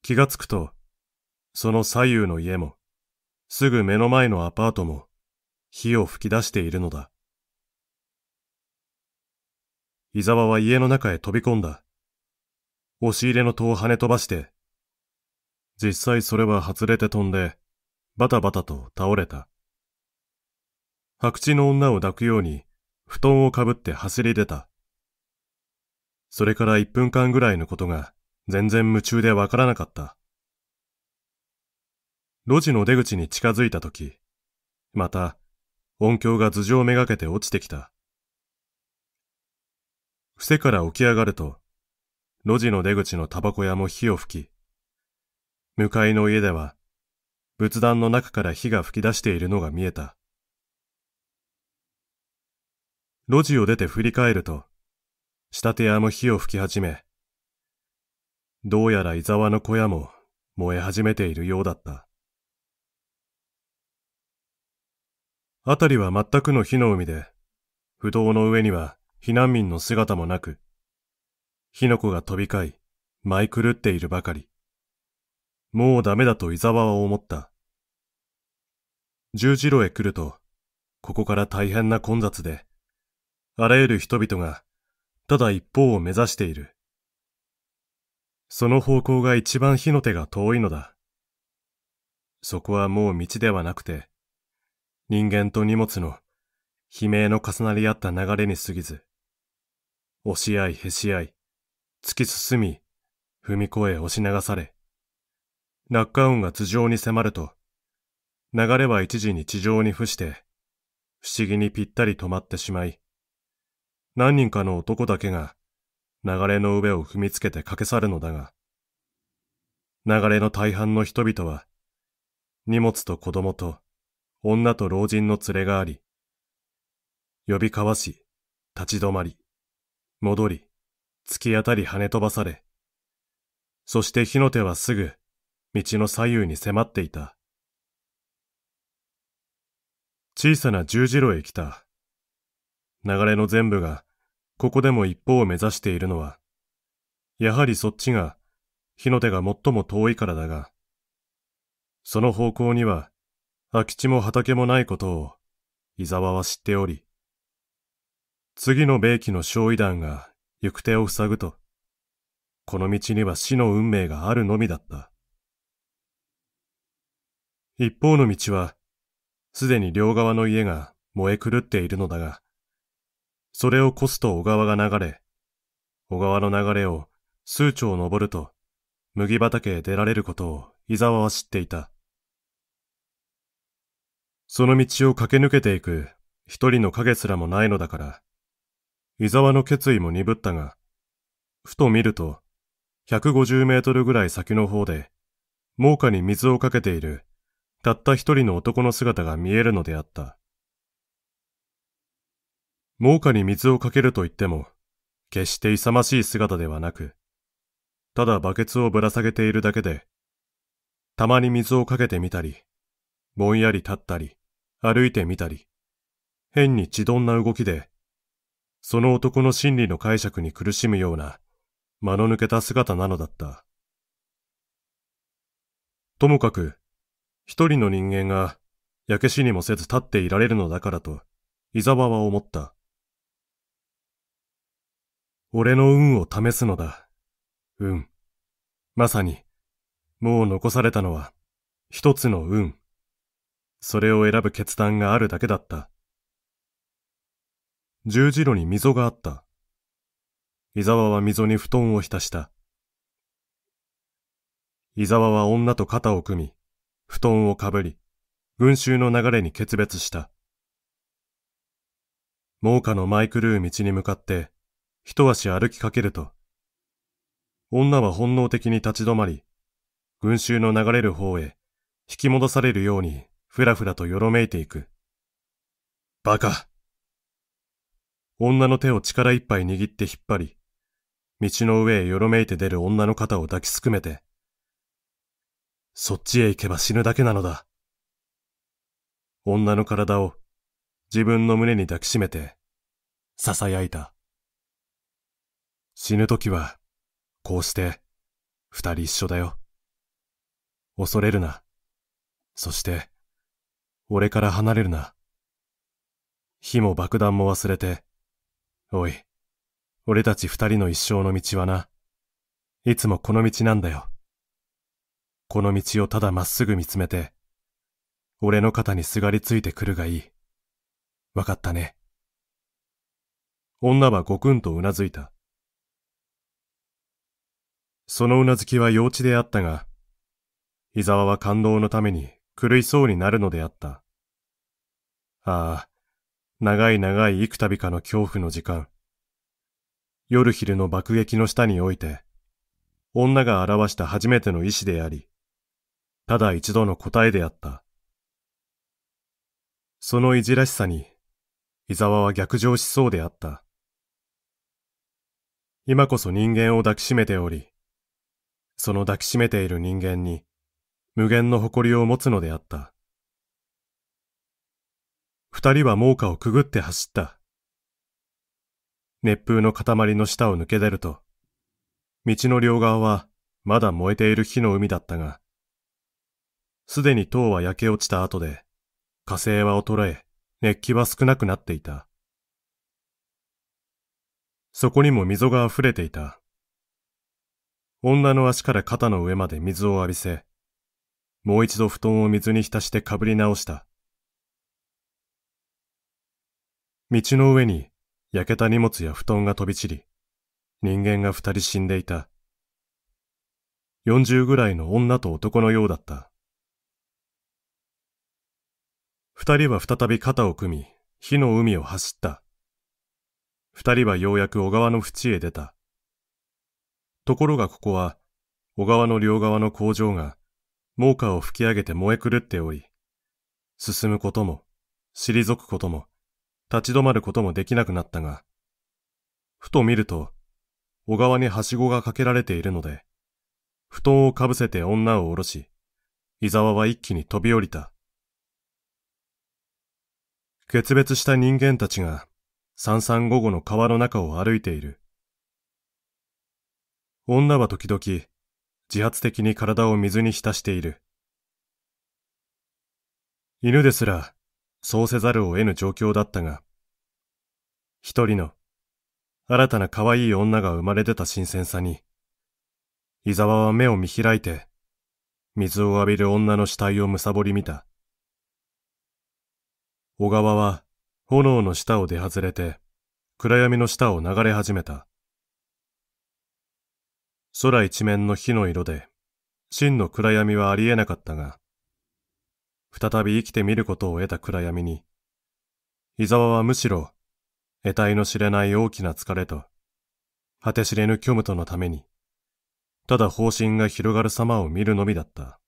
気がつくと、その左右の家も、すぐ目の前のアパートも、火を吹き出しているのだ。伊沢は家の中へ飛び込んだ。押し入れの戸を跳ね飛ばして、実際それは外れて飛んで、バタバタと倒れた。白痴の女を抱くように、布団をかぶって走り出た。それから1分間ぐらいのことが全然夢中でわからなかった。路地の出口に近づいたとき、また音響が頭上めがけて落ちてきた。伏せから起き上がると、路地の出口のタバコ屋も火を吹き、向かいの家では仏壇の中から火が噴き出しているのが見えた。路地を出て振り返ると、仕て屋も火を吹き始め、どうやら伊沢の小屋も燃え始めているようだった。辺りは全くの火の海で、不動の上には避難民の姿もなく、火の粉が飛び交い、舞い狂っているばかり。もうダメだと伊沢は思った。十字路へ来ると、ここから大変な混雑で、あらゆる人々がただ一方を目指している。その方向が一番火の手が遠いのだ。そこはもう道ではなくて、人間と荷物の悲鳴の重なり合った流れに過ぎず、押し合いへし合い、突き進み、踏み越え押し流され、落下音が頭上に迫ると、流れは一時に地上に伏して、不思議にぴったり止まってしまい、何人かの男だけが流れの上を踏みつけて駆け去るのだが、流れの大半の人々は、荷物と子供と女と老人の連れがあり、呼び交わし、立ち止まり、戻り、突き当たり跳ね飛ばされ、そして火の手はすぐ道の左右に迫っていた。小さな十字路へ来た。流れの全部が、ここでも一方を目指しているのは、やはりそっちが、火の手が最も遠いからだが、その方向には、空き地も畑もないことを、伊沢は知っており、次の米機の焼夷弾が行く手を塞ぐと、この道には死の運命があるのみだった。一方の道は、すでに両側の家が燃え狂っているのだが、それを越すと小川が流れ、小川の流れを数丁登ると、麦畑へ出られることを伊沢は知っていた。その道を駆け抜けていく一人の影すらもないのだから、伊沢の決意も鈍ったが、ふと見ると、150メートルぐらい先の方で、猛火に水をかけている、たった一人の男の姿が見えるのであった。猛火に水をかけると言っても、決して勇ましい姿ではなく、ただバケツをぶら下げているだけで、たまに水をかけてみたり、ぼんやり立ったり、歩いてみたり、変に自鈍な動きで、その男の心理の解釈に苦しむような、間の抜けた姿なのだった。ともかく、一人の人間が、焼け死にもせず立っていられるのだからと、伊沢は思った。俺の運を試すのだ。運。まさに、もう残されたのは、一つの運。それを選ぶ決断があるだけだった。十字路に溝があった。伊沢は溝に布団を浸した。伊沢は女と肩を組み、布団をかぶり、群衆の流れに決別した。猛火のマイクルー道に向かって、一足歩きかけると、女は本能的に立ち止まり、群衆の流れる方へ引き戻されるようにふらふらとよろめいていく。バカ女の手を力いっぱい握って引っ張り、道の上へよろめいて出る女の肩を抱きすくめて、そっちへ行けば死ぬだけなのだ。女の体を自分の胸に抱きしめて、囁いた。死ぬ時は、こうして、二人一緒だよ。恐れるな。そして、俺から離れるな。火も爆弾も忘れて、おい、俺たち二人の一生の道はな、いつもこの道なんだよ。この道をただまっすぐ見つめて、俺の肩にすがりついてくるがいい。わかったね。女はごくんとうなずいた。そのうなずきは幼稚であったが、伊沢は感動のために狂いそうになるのであった。ああ、長い長い幾度かの恐怖の時間。夜昼の爆撃の下において、女が表した初めての意志であり、ただ一度の答えであった。そのいじらしさに、伊沢は逆上しそうであった。今こそ人間を抱きしめており、その抱きしめている人間に、無限の誇りを持つのであった。二人は猛火をくぐって走った。熱風の塊の下を抜け出ると、道の両側はまだ燃えている火の海だったが、すでに塔は焼け落ちた後で、火星は衰え、熱気は少なくなっていた。そこにも溝が溢れていた。女の足から肩の上まで水を浴びせ、もう一度布団を水に浸してかぶり直した。道の上に焼けた荷物や布団が飛び散り、人間が二人死んでいた。四十ぐらいの女と男のようだった。二人は再び肩を組み、火の海を走った。二人はようやく小川の淵へ出た。ところがここは、小川の両側の工場が、猛火を吹き上げて燃え狂っており、進むことも、退くことも、立ち止まることもできなくなったが、ふと見ると、小川にはしごがかけられているので、布団をかぶせて女を下ろし、伊沢は一気に飛び降りた。決別した人間たちが、三三五五の川の中を歩いている。女は時々、自発的に体を水に浸している。犬ですら、そうせざるを得ぬ状況だったが、一人の、新たな可愛い女が生まれ出た新鮮さに、伊沢は目を見開いて、水を浴びる女の死体をむさぼり見た。小川は、炎の下を出外れて、暗闇の下を流れ始めた。空一面の火の色で、真の暗闇はありえなかったが、再び生きてみることを得た暗闇に、伊沢はむしろ、得体の知れない大きな疲れと、果て知れぬ虚無とのために、ただ方針が広がる様を見るのみだった。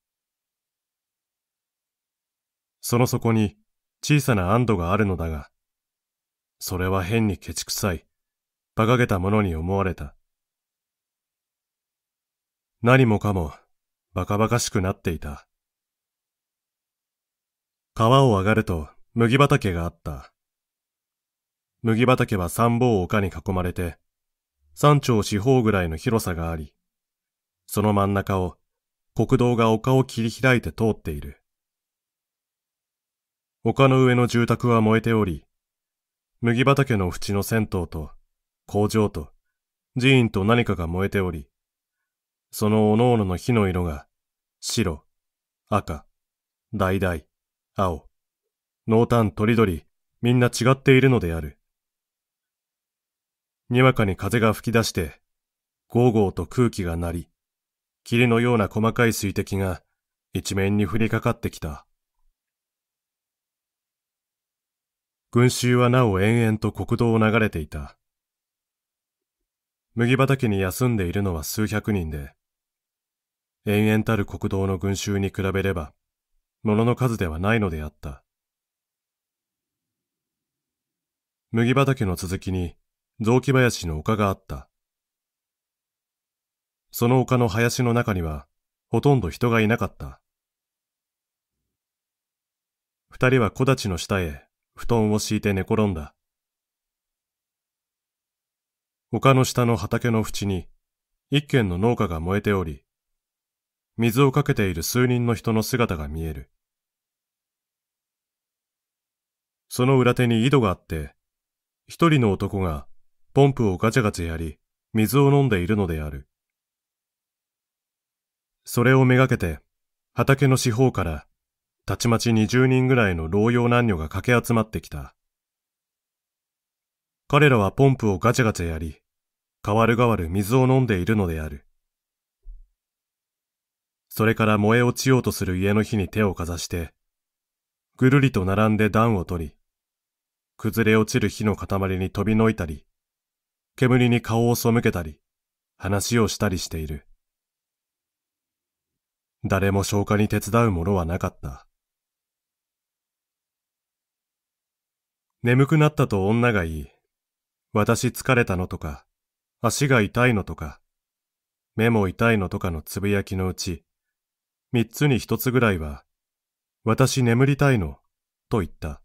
その底に小さな安堵があるのだが、それは変にケチくさい、馬鹿げたものに思われた。何もかもバカバカしくなっていた。川を上がると麦畑があった。麦畑は三方丘に囲まれて、三丁四方ぐらいの広さがあり、その真ん中を国道が丘を切り開いて通っている。丘の上の住宅は燃えており、麦畑の縁の銭湯と工場と寺院と何かが燃えており、その各々の火の色が、白、赤、橙、青、濃淡とりどり、みんな違っているのである。にわかに風が吹き出して、ゴーゴーと空気が鳴り、霧のような細かい水滴が一面に降りかかってきた。群衆はなお延々と国道を流れていた。麦畑に休んでいるのは数百人で、延々たる国道の群衆に比べれば、物の数ではないのであった。麦畑の続きに、雑木林の丘があった。その丘の林の中には、ほとんど人がいなかった。二人は木立の下へ、布団を敷いて寝転んだ。丘の下の畑の縁に、一軒の農家が燃えており、水をかけている数人の人の姿が見える。その裏手に井戸があって、一人の男がポンプをガチャガチャやり、水を飲んでいるのである。それをめがけて、畑の四方から、たちまち二十人ぐらいの老幼男女が駆け集まってきた。彼らはポンプをガチャガチャやり、代わる代わる水を飲んでいるのである。それから燃え落ちようとする家の火に手をかざして、ぐるりと並んで暖を取り、崩れ落ちる火の塊に飛びのいたり、煙に顔を背けたり、話をしたりしている。誰も消火に手伝うものはなかった。眠くなったと女が言い、私疲れたのとか、足が痛いのとか、目も痛いのとかのつぶやきのうち、三つに一つぐらいは、私眠りたいの、と言った。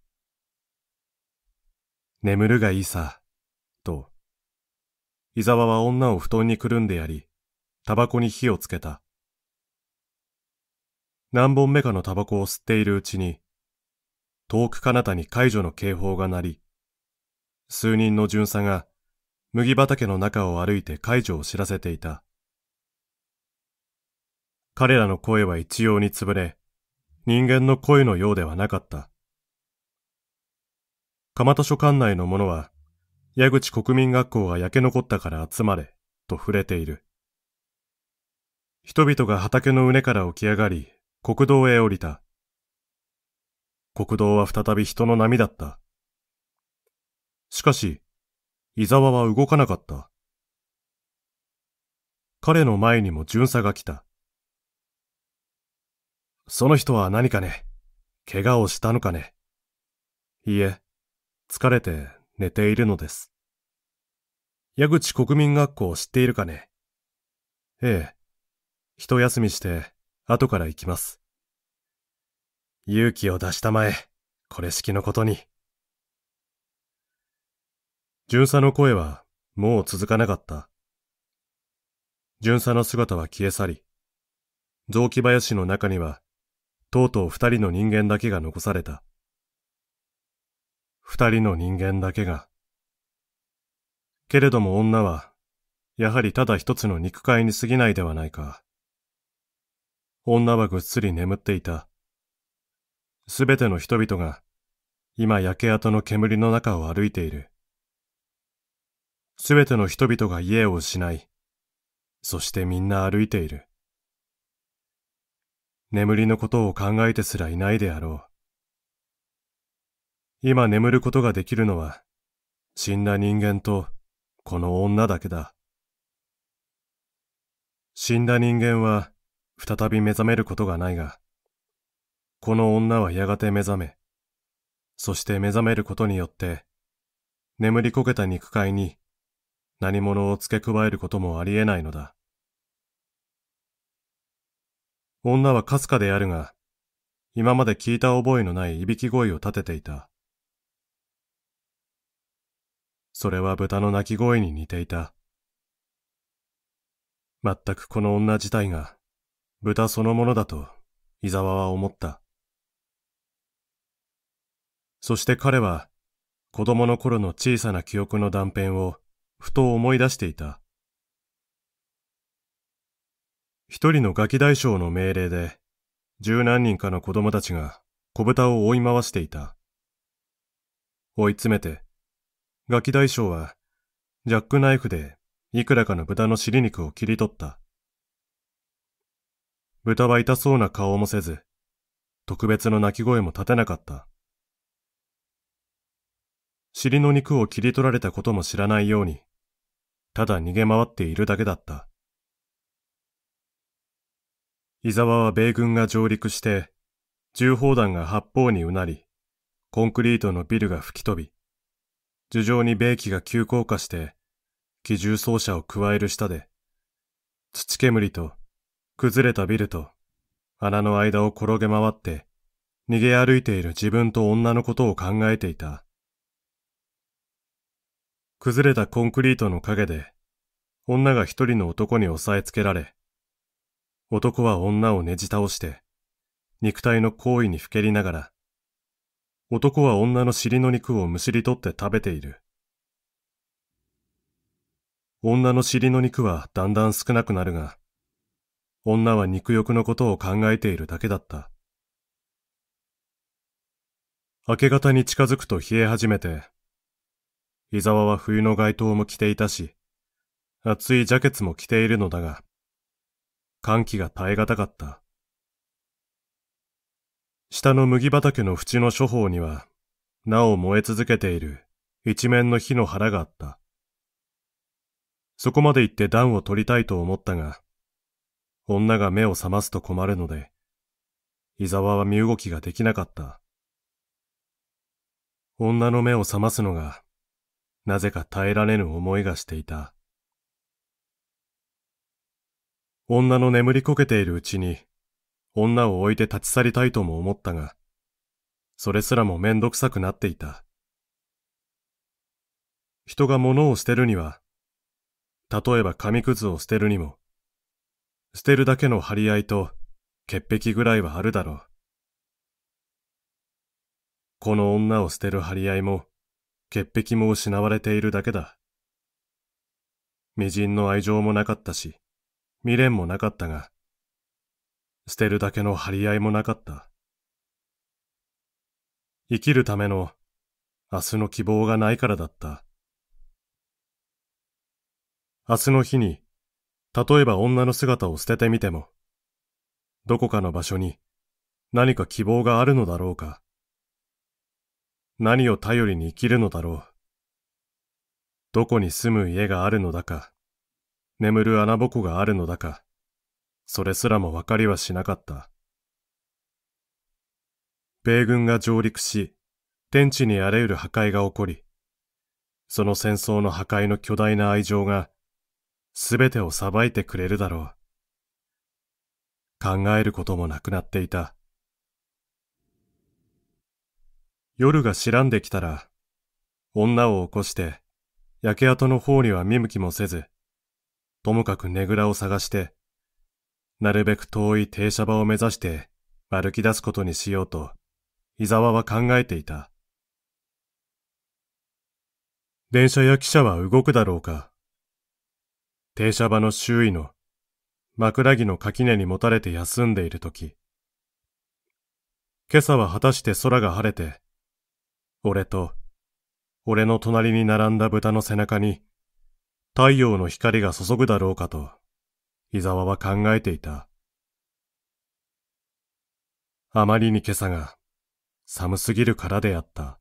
眠るがいいさ、と。伊沢は女を布団にくるんでやり、タバコに火をつけた。何本目かのタバコを吸っているうちに、遠く彼方に解除の警報が鳴り、数人の巡査が麦畑の中を歩いて解除を知らせていた。彼らの声は一様に潰れ、人間の声のようではなかった。鎌田所管内の者は、矢口国民学校が焼け残ったから集まれ、と触れている。人々が畑の畝から起き上がり、国道へ降りた。国道は再び人の波だった。しかし、伊沢は動かなかった。彼の前にも巡査が来た。その人は何かね怪我をしたのかねいいえ、疲れて寝ているのです。矢口国民学校を知っているかねええ。一休みして、後から行きます。勇気を出したまえ、これ式のことに。巡査の声は、もう続かなかった。巡査の姿は消え去り、雑木林の中には、とうとう二人の人間だけが残された。二人の人間だけが。けれども女は、やはりただ一つの肉塊に過ぎないではないか。女はぐっすり眠っていた。すべての人々が、今焼け跡の煙の中を歩いている。すべての人々が家を失い、そしてみんな歩いている。眠りのことを考えてすらいないであろう。今眠ることができるのは、死んだ人間とこの女だけだ。死んだ人間は再び目覚めることがないが、この女はやがて目覚め、そして目覚めることによって、眠りこけた肉塊に何者を付け加えることもありえないのだ。女はかすかであるが、今まで聞いた覚えのないいびき声を立てていた。それは豚の鳴き声に似ていた。全くこの女自体が豚そのものだと伊沢は思った。そして彼は子供の頃の小さな記憶の断片をふと思い出していた。一人のガキ大将の命令で、十何人かの子供たちが小豚を追い回していた。追い詰めて、ガキ大将は、ジャックナイフでいくらかの豚の尻肉を切り取った。豚は痛そうな顔もせず、特別の鳴き声も立てなかった。尻の肉を切り取られたことも知らないように、ただ逃げ回っているだけだった。伊沢は米軍が上陸して、銃砲弾が八方にうなり、コンクリートのビルが吹き飛び、樹上に米機が急降下して、機銃奏者を加える下で、土煙と崩れたビルと穴の間を転げ回って逃げ歩いている自分と女のことを考えていた。崩れたコンクリートの陰で女が一人の男に押さえつけられ、男は女をねじ倒して、肉体の行為にふけりながら、男は女の尻の肉をむしり取って食べている。女の尻の肉はだんだん少なくなるが、女は肉欲のことを考えているだけだった。明け方に近づくと冷え始めて、伊沢は冬の街灯も着ていたし、厚いジャケツも着ているのだが、寒気が耐え難かった。下の麦畑の縁の処方には、なお燃え続けている一面の火の腹があった。そこまで行って暖を取りたいと思ったが、女が目を覚ますと困るので、伊沢は身動きができなかった。女の目を覚ますのが、なぜか耐えられぬ思いがしていた。女の眠りこけているうちに、女を置いて立ち去りたいとも思ったが、それすらもめんどくさくなっていた。人が物を捨てるには、例えば紙くずを捨てるにも、捨てるだけの張り合いと潔癖ぐらいはあるだろう。この女を捨てる張り合いも、潔癖も失われているだけだ。微塵の愛情もなかったし、未練もなかったが、捨てるだけの張り合いもなかった。生きるための明日の希望がないからだった。明日の日に、例えば女の姿を捨ててみても、どこかの場所に何か希望があるのだろうか。何を頼りに生きるのだろう。どこに住む家があるのだか。眠る穴ぼこがあるのだか、それすらもわかりはしなかった。米軍が上陸し、天地にあらゆる破壊が起こり、その戦争の破壊の巨大な愛情が、すべてを裁いてくれるだろう。考えることもなくなっていた。夜が白んできたら、女を起こして、焼け跡の方には見向きもせず、ともかくねぐらを探して、なるべく遠い停車場を目指して歩き出すことにしようと、伊沢は考えていた。電車や汽車は動くだろうか。停車場の周囲の枕木の垣根にもたれて休んでいるとき、今朝は果たして空が晴れて、俺と、俺の隣に並んだ豚の背中に、太陽の光が注ぐだろうかと、伊沢は考えていた。あまりに今朝が寒すぎるからであった。